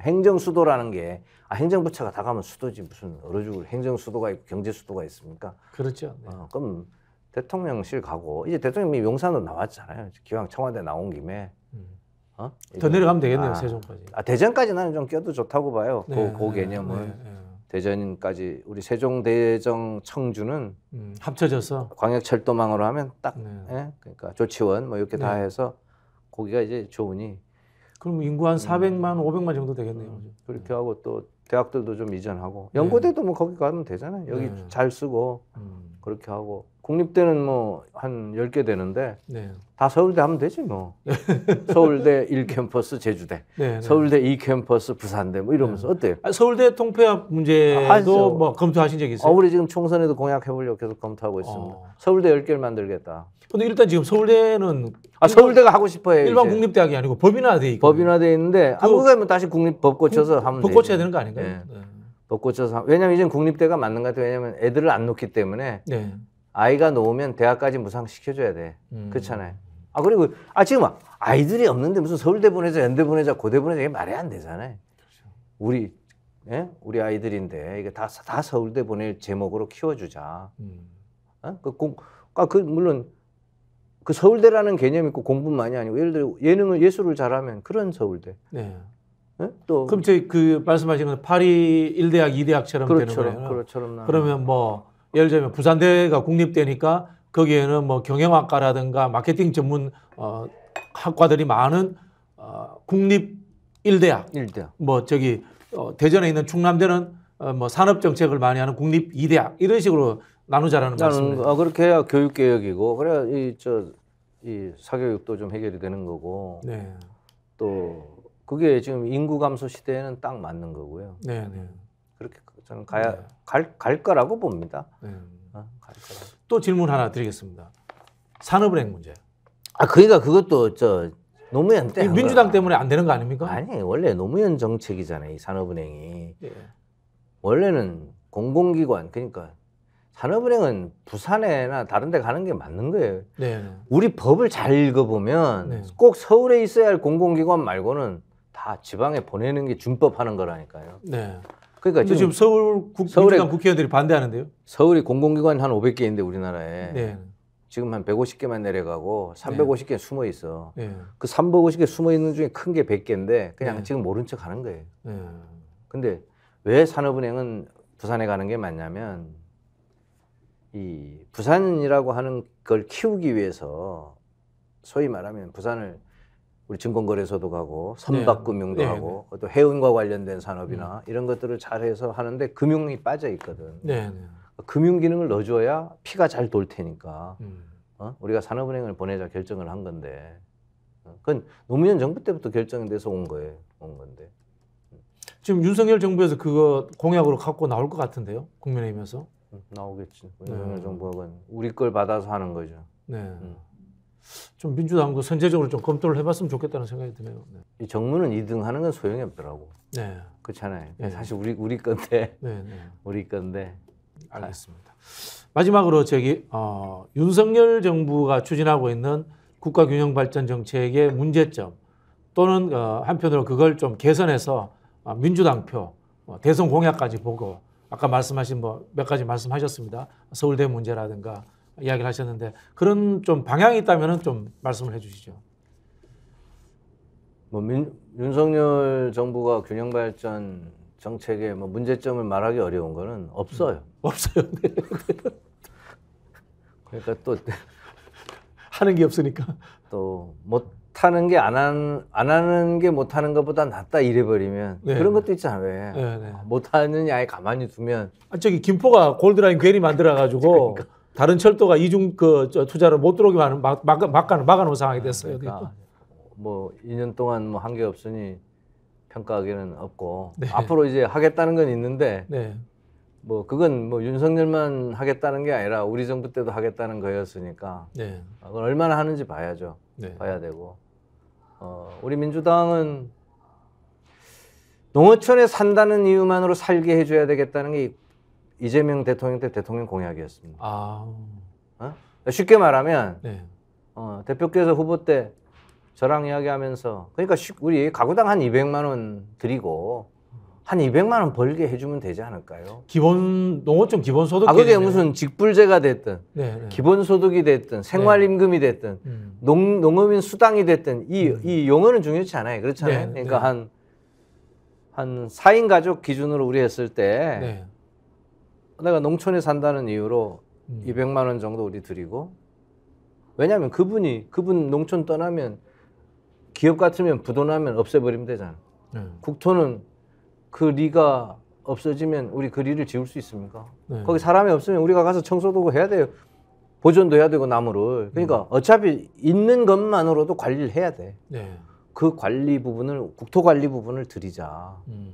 행정 수도라는 게 아, 행정부처가 다 가면 수도지 무슨 어느 죽을 행정 수도가 있고 경제 수도가 있습니까? 그렇죠. 네. 어, 그럼 대통령실 가고 이제 대통령이 용산으로 나왔잖아요. 기왕 청와대 나온 김에 음. 어? 더 이거, 내려가면 되겠네요. 아, 세종까지. 아 대전까지 나는 좀 껴도 좋다고 봐요. 네, 그, 개념은. 네, 대전까지 우리 세종대정 청주는 음, 합쳐져서 광역철도망으로 하면 딱 네. 예? 그러니까 조치원 뭐 이렇게 네. 다 해서 거기가 이제 좋으니 그럼 인구 한 400만 음, 500만 정도 되겠네요. 음. 그렇게 네. 하고 또 대학들도 좀 이전하고 네. 연고대도 뭐 거기 가면 되잖아요. 여기 네. 잘 쓰고 음. 그렇게 하고 국립대는 뭐 한 열 개 되는데 네. 다 서울대 하면 되지 뭐. 서울대 1캠퍼스 제주대, 네, 네, 네. 서울대 2캠퍼스 부산대 뭐 이러면서 네. 어때요? 아, 서울대 통폐합 문제도 하죠. 아, 뭐 검토하신 적 있어요? 어, 우리 지금 총선에도 공약해 보려고 계속 검토하고 있습니다. 어. 서울대 10개를 만들겠다. 근데 일단 지금 서울대는 아, 서울대가 하고 싶어 요 일반 국립대학이 아니고 법인화돼 있고. 법인화돼 있는데 한국 그 가면 다시 국립법 고쳐서 국, 하면 법 고쳐야 되는 거 아닌가요? 네. 네. 법 고쳐서 왜냐면 이제 국립대가 맞는 것 같아요. 왜냐면 애들을 안 놓기 때문에 네. 아이가 놓으면 대학까지 무상시켜줘야 돼. 음. 그렇잖아요. 아, 그리고, 아, 지금 아이들이 없는데 무슨 서울대 보내자, 연대 보내자, 고대 보내자, 이게 말이 안 되잖아요. 그렇죠. 우리, 예? 우리 아이들인데, 이게 다, 다 서울대 보낼 제목으로 키워주자. 음. 어? 그 공, 아, 그, 물론, 그 서울대라는 개념 있고 공부만이 아니고, 예를 들어 예능을, 예술을 잘하면 그런 서울대. 네. 예? 또. 그럼 저희 그 말씀하신 건 파리 일대학이대학처럼 그렇죠, 되는 거예요. 그렇죠. 그렇죠. 그러면 뭐, 예를 들면 부산대가 국립대니까 거기에는 뭐 경영학과라든가 마케팅 전문 어, 학과들이 많은 어, 국립 일대학뭐 저기 어, 대전에 있는 충남대는 어, 뭐 산업 정책을 많이 하는 국립 이대학 이런 식으로 나누자라는 말씀이에요. 아, 그렇게 해야 교육 개혁이고 그래야 이저 이 사교육도 좀 해결이 되는 거고 네. 또 그게 지금 인구 감소 시대에는 딱 맞는 거고요. 네, 네. 그렇게 저는 가야 네. 갈, 갈 거라고 봅니다. 네. 어, 갈 거라고. 또 질문 하나 드리겠습니다. 산업은행 문제. 아 그러니까 그것도 저 노무현 때 민주당 거 때문에 안 되는 거 아닙니까? 아니 원래 노무현 정책이잖아요. 이 산업은행이 예. 원래는 공공기관 그러니까 산업은행은 부산에나 다른데 가는 게 맞는 거예요. 네. 우리 법을 잘 읽어보면 네. 꼭 서울에 있어야 할 공공기관 말고는 다 지방에 보내는 게 준법하는 거라니까요. 네. 그러니까 지금, 지금 서울 국, 서울에 국회의원들이 반대하는데요. 서울이 공공기관 한 500개인데 우리나라에 네. 지금 한 150개만 내려가고 350개 네. 숨어 있어. 네. 그 350개 숨어 있는 중에 큰 게 100개인데 그냥 네. 지금 모른 척 하는 거예요. 네. 근데 왜 산업은행은 부산에 가는 게 맞냐면 이 부산이라고 하는 걸 키우기 위해서 소위 말하면 부산을 우리 증권거래소도 가고 네. 선박금융도 네. 하고 또 해운과 관련된 산업이나 음. 이런 것들을 잘해서 하는데 금융이 빠져 있거든. 네, 네. 금융 기능을 넣어줘야 피가 잘 돌 테니까 음. 어? 우리가 산업은행을 보내자 결정을 한 건데 어? 그건 노무현 정부 때부터 결정돼서 온 거예요, 온 건데. 지금 윤석열 정부에서 그거 공약으로 갖고 나올 것 같은데요, 국민의힘에서? 음, 나오겠지. 윤석열 네. 정부는 우리 걸 받아서 하는 거죠. 네. 음. 좀 민주당도 선제적으로 좀 검토를 해봤으면 좋겠다는 생각이 드네요. 네. 이 정문은 2등 하는 건 소용이 없더라고. 네. 그렇잖아요. 네. 사실 우리 우리 건데. 네, 네. 우리 건데. 알겠습니다. 마지막으로 저기 어, 윤석열 정부가 추진하고 있는 국가 균형 발전 정책의 문제점 또는 어, 한편으로 그걸 좀 개선해서 어, 민주당 표 어, 대선 공약까지 보고 아까 말씀하신 뭐 몇 가지 말씀하셨습니다. 서울대 문제라든가 이야기를 하셨는데 그런 좀 방향이 있다면 좀 말씀을 해주시죠. 뭐 민, 윤석열 정부가 균형 발전 정책에뭐 문제점을 말하기 어려운 거는 없어요. 음. 없어요. 네. 그러니까 또 하는 게 없으니까 또 못하는 게안안 하는 게 못하는 것보다 낫다 이래버리면 네. 그런 것도 있잖아요. 네, 네. 못하는 아예 가만히 두면 아, 저기 김포가 골드라인 괜히 만들어가지고 그러니까. 다른 철도가 이중 그 투자를 못 들어오게 하는 막, 막, 막가는 막아놓은 상황이 아, 됐어요. 그러니까 뭐 2년 동안 뭐 한 게 없으니 평가하기는 없고 네. 앞으로 이제 하겠다는 건 있는데 네. 뭐 그건 뭐 윤석열만 하겠다는 게 아니라 우리 정부 때도 하겠다는 거였으니까 네. 그걸 얼마나 하는지 봐야죠. 네. 봐야 되고 어, 우리 민주당은 농어촌에 산다는 이유만으로 살게 해줘야 되겠다는 게 있고. 이재명 대통령 때 대통령 공약이었습니다. 아... 어? 쉽게 말하면 네. 어, 대표께서 후보 때 저랑 이야기하면서 그러니까 우리 가구당 한 200만 원 드리고 한 200만 원 벌게 해주면 되지 않을까요? 기본 농어촌 기본 소득 아 그게 무슨 직불제가 됐든 네, 네. 기본 소득이 됐든 생활임금이 네. 됐든 음. 농, 농어민 수당이 됐든 이이 음. 이 용어는 중요치 않아요 그렇잖아요. 네, 그러니까 한 한 4인 가족 기준으로 우리 했을 때 내가 농촌에 산다는 이유로 음. 200만 원 정도 우리 드리고 왜냐하면 그분이 그분 농촌 떠나면 기업 같으면 부도나면 없애버리면 되잖아. 네. 국토는 그 리가 없어지면 우리 그 리를 지울 수 있습니까? 네. 거기 사람이 없으면 우리가 가서 청소도 해야 돼요. 보존도 해야 되고 나무를. 그러니까 음. 어차피 있는 것만으로도 관리를 해야 돼. 네. 그 관리 부분을 국토 관리 부분을 드리자. 음.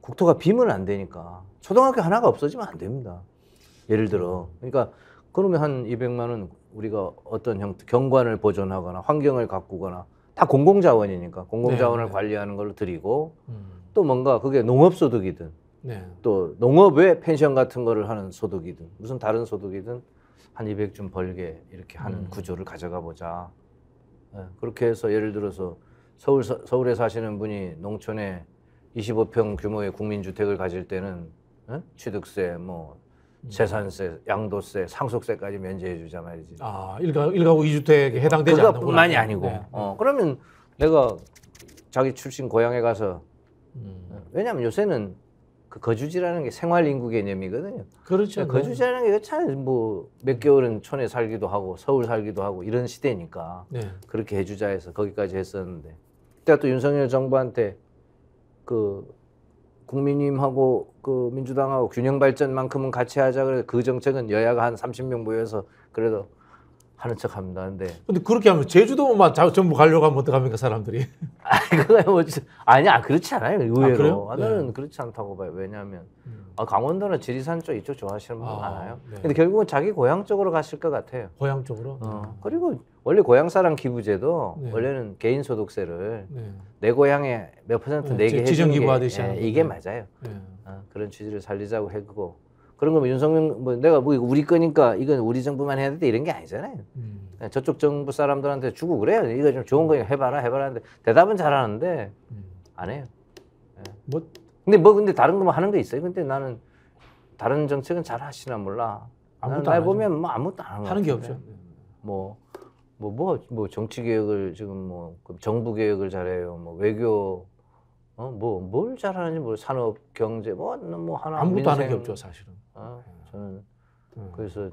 국토가 비면 안 되니까. 초등학교 하나가 없어지면 안 됩니다. 예를 들어. 그러니까 그러면 한 200만 원 우리가 어떤 형태 경관을 보존하거나 환경을 가꾸거나 다 공공자원이니까 공공자원을 네, 네. 관리하는 걸로 드리고 음. 또 뭔가 그게 농업소득이든 네. 또 농업 외 펜션 같은 거를 하는 소득이든 무슨 다른 소득이든 한 200쯤 벌게 이렇게 하는 음. 구조를 가져가 보자. 예, 그렇게 해서 예를 들어서 서울, 서울에 사시는 분이 농촌에 25평 규모의 국민주택을 가질 때는 취득세, 뭐 음. 재산세, 양도세, 상속세까지 면제해 주자 말이지. 아, 일가 일가구 2주택에 해당되지 않는 그거뿐만이 아니고. 네. 어, 그러면 내가 자기 출신 고향에 가서 음. 왜냐면 요새는 그 거주지라는 게 생활 인구 개념이거든요. 그렇죠. 뭐. 거주지라는 게참뭐몇 개월은 촌에 살기도 하고 서울 살기도 하고 이런 시대니까 네. 그렇게 해주자 해서 거기까지 했었는데 그때 또 윤석열 정부한테 그 국민님하고 그 민주당하고 균형 발전만큼은 같이 하자 그래서 그 정책은 여야가 한 30명 모여서 그래도 하는 척 합니다. 근데 근데 그렇게 하면 제주도만 자, 전부 가려고 하면 어떡합니까, 사람들이? 아니, 그거야 뭐 아니야. 그렇지 않아요. 아, 의외로. 아, 나는 네. 그렇지 않다고 봐요. 왜냐하면 음. 아, 강원도나 지리산 쪽 이쪽 좋아하시는 분 아, 많아요. 네. 근데 결국은 자기 고향 쪽으로 가실 것 같아요. 고향 쪽으로? 어. 음. 그리고 원래 고향사랑 기부제도 네. 원래는 개인 소득세를 네. 내 고향에 몇 퍼센트 네, 내게 지정 기부하듯이 예, 이게 맞아요. 네. 어, 그런 취지를 살리자고 했고 그런 거면 윤석열 뭐 내가 뭐 우리 거니까 이건 우리 정부만 해야 돼 이런 게 아니잖아요. 음. 예, 저쪽 정부 사람들한테 주고 그래요. 이거 좀 좋은 거 해봐라 해봐라 하는데 대답은 잘하는데 음. 안 해요. 예. 뭐 근데 뭐 근데 다른 거 뭐 하는 거 있어요? 근데 나는 다른 정책은 잘 하시나 몰라. 아무 보면 뭐 아무것도 안 하는 거 없죠. 뭐뭐뭐뭐 뭐, 뭐, 뭐 정치 개혁을 지금 뭐 정부 개혁을 잘해요. 뭐 외교 어뭐뭘 잘하는지 뭐 산업 경제 뭐뭐 뭐 하나 아무것도 민생. 하는 게 없죠 사실은. 어, 저는 음. 그래서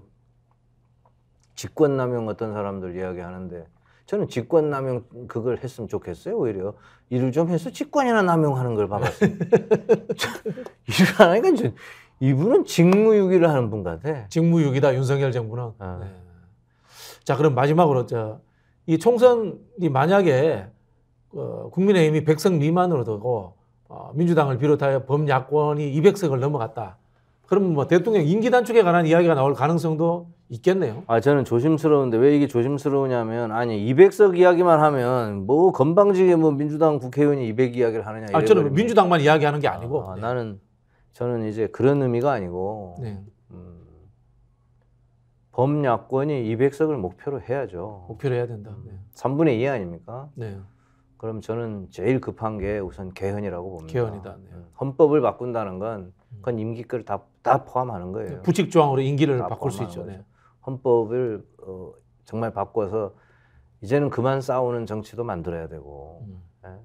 직권남용 어떤 사람들 이야기하는데 저는 직권 남용 그걸 했으면 좋겠어요. 오히려 일을 좀 해서 직권이나 남용하는 걸 봐봤어요. 일을 하니까 저, 이분은 직무유기를 하는 분 같아. 직무유기다 윤석열 정부는. 아. 네. 자 그럼 마지막으로 저 이 총선이 만약에 어, 국민의힘이 100석 미만으로 되고 어, 민주당을 비롯하여 범야권이 200석을 넘어갔다. 그럼 뭐 대통령 임기 단축에 관한 이야기가 나올 가능성도 있겠네요. 아 저는 조심스러운데 왜 이게 조심스러우냐면 아니 200석 이야기만 하면 뭐 건방지게 뭐 민주당 국회의원이 200 이야기를 하느냐. 아 저는 민주당만 이야기하는 게 아니고 아, 네. 나는 저는 이제 그런 의미가 아니고 네. 음, 범야권이 200석을 목표로 해야죠. 목표로 해야 된다. 네. 3분의 음. 2 아닙니까? 네. 그럼 저는 제일 급한 게 우선 개헌이라고 봅니다. 개헌이다. 네. 음. 헌법을 바꾼다는 건 그건 임기 끌 다, 다 포함하는 거예요. 네, 부칙 조항으로 임기를 바꿀 수 있죠. 네. 헌법을 어, 정말 바꿔서 이제는 그만 싸우는 정치도 만들어야 되고. 음. 네.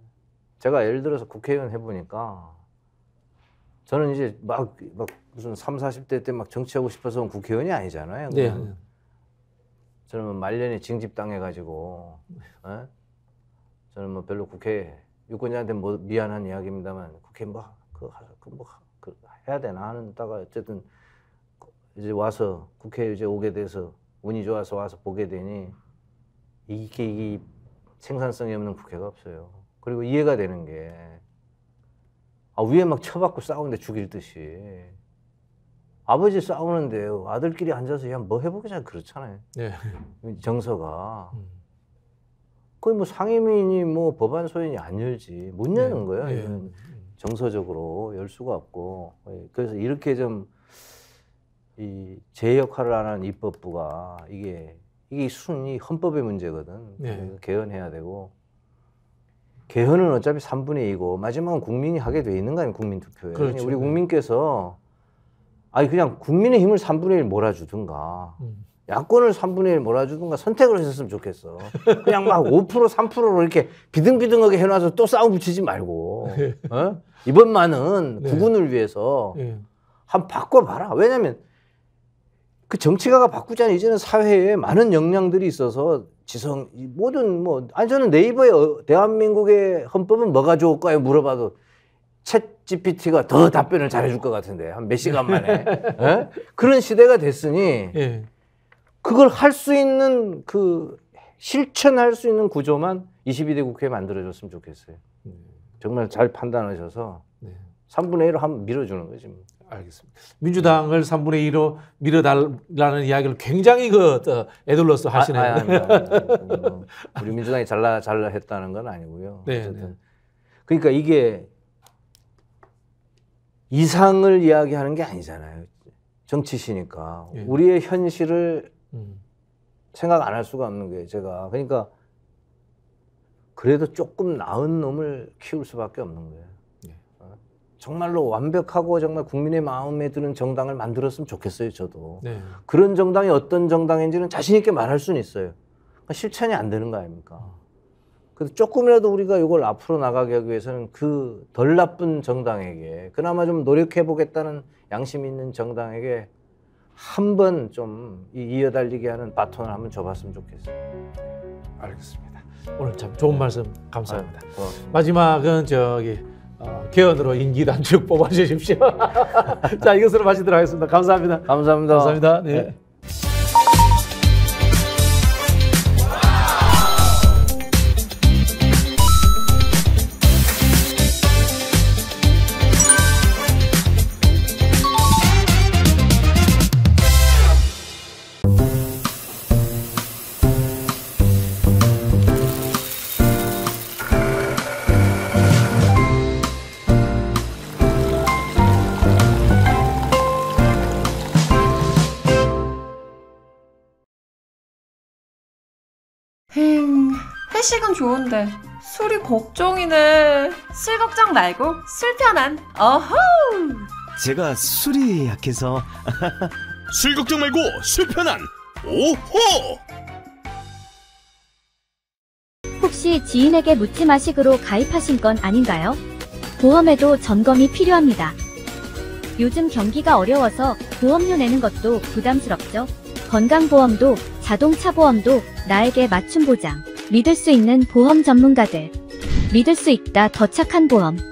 제가 예를 들어서 국회의원 해보니까 저는 이제 막, 막 무슨 3, 40대 때 막 정치하고 싶어서 온 국회의원이 아니잖아요. 네. 저는 뭐 말년에 징집당해가지고, 네. 네. 저는 뭐 별로 국회, 유권자한테 뭐 미안한 이야기입니다만 국회 뭐, 그, 그, 뭐, 해야 되나 하는다가 어쨌든 이제 와서 국회 이제 오게 돼서 운이 좋아서 와서 보게 되니 이게 이 생산성이 없는 국회가 없어요. 그리고 이해가 되는 게 아, 위에 막 쳐박고 싸우는데 죽일 듯이 아버지 싸우는데 아들끼리 앉아서 야뭐 해보자 그렇잖아요. 네. 정서가 음. 거의 뭐 상임위니 뭐 법안 소위니 안 열지 못 여는 네. 거예요. 네. 정서적으로 열 수가 없고 예, 그래서 이렇게 좀 이 제 역할을 안 하는 입법부가 이게 이게 순히 헌법의 문제거든. 네. 개헌해야 되고 개헌은 어차피 3분의 2고 마지막은 국민이 하게 돼 있는 거 아니에요 국민 투표에. 그렇죠. 우리 국민께서 아니 그냥 국민의 힘을 3분의 1 몰아주든가. 음. 야권을 3분의 1 몰아주든가 선택을 했었으면 좋겠어. 그냥 막 5% 3%로 이렇게 비등비등하게 해놔서 또 싸움 붙이지 말고 네. 어? 이번만은 네. 국군을 위해서 네. 예. 한 바꿔봐라. 왜냐면 그 정치가가 바꾸자니 이제는 사회에 많은 역량들이 있어서 지성 모든 뭐 아니 저는 네이버에 어, 대한민국의 헌법은 뭐가 좋을까요 물어봐도 챗 GPT가 더 답변을 잘해줄 것 같은데 한 몇 시간 만에 어? 그런 시대가 됐으니. 예. 그걸 할 수 있는 그 실천할 수 있는 구조만 22대 국회에 만들어줬으면 좋겠어요. 정말 잘 판단하셔서 3분의 1로 한번 밀어주는 거지. 뭐. 알겠습니다. 민주당을 3분의 2로 밀어달라는 이야기를 굉장히 그애들러서 어, 아, 하시네요. 아, 아니, 아니, 아 우리 민주당이 잘라 잘라 했다는 건 아니고요. 네, 네. 어쨌든 네. 그러니까 이게 이상을 이야기하는 게 아니잖아요. 정치시니까 네. 우리의 현실을 음. 생각 안 할 수가 없는 거예요, 제가. 그러니까 그래도 조금 나은 놈을 키울 수밖에 없는 거예요. 네. 어? 정말로 완벽하고 정말 국민의 마음에 드는 정당을 만들었으면 좋겠어요, 저도. 네. 그런 정당이 어떤 정당인지는 자신 있게 말할 수는 있어요. 그러니까 실천이 안 되는 거 아닙니까? 음. 그래서 조금이라도 우리가 이걸 앞으로 나가기 위해서는 그 덜 나쁜 정당에게 그나마 좀 노력해 보겠다는 양심 있는 정당에게 한번 좀 이어달리게 하는 바톤을 한번 줘봤으면 좋겠어요. 알겠습니다. 오늘 참 좋은 말씀 감사합니다. 아, 마지막은 저기 어, 개헌으로 임기 단축 뽑아주십시오. 자 이것으로 마치도록 하겠습니다. 감사합니다. 감사합니다. 감사합니다. 네. 네. 좋은데 술이 걱정이네. 술 걱정 말고 술 편한 어허. 제가 술이 약해서 술 걱정 말고 술 편한 오호. 혹시 지인에게 묻지 마식으로 가입하신 건 아닌가요? 보험에도 점검이 필요합니다. 요즘 경기가 어려워서 보험료 내는 것도 부담스럽죠? 건강보험도 자동차 보험도 나에게 맞춤 보장. 믿을 수 있는 보험 전문가들 믿을 수 있다 더 착한 보험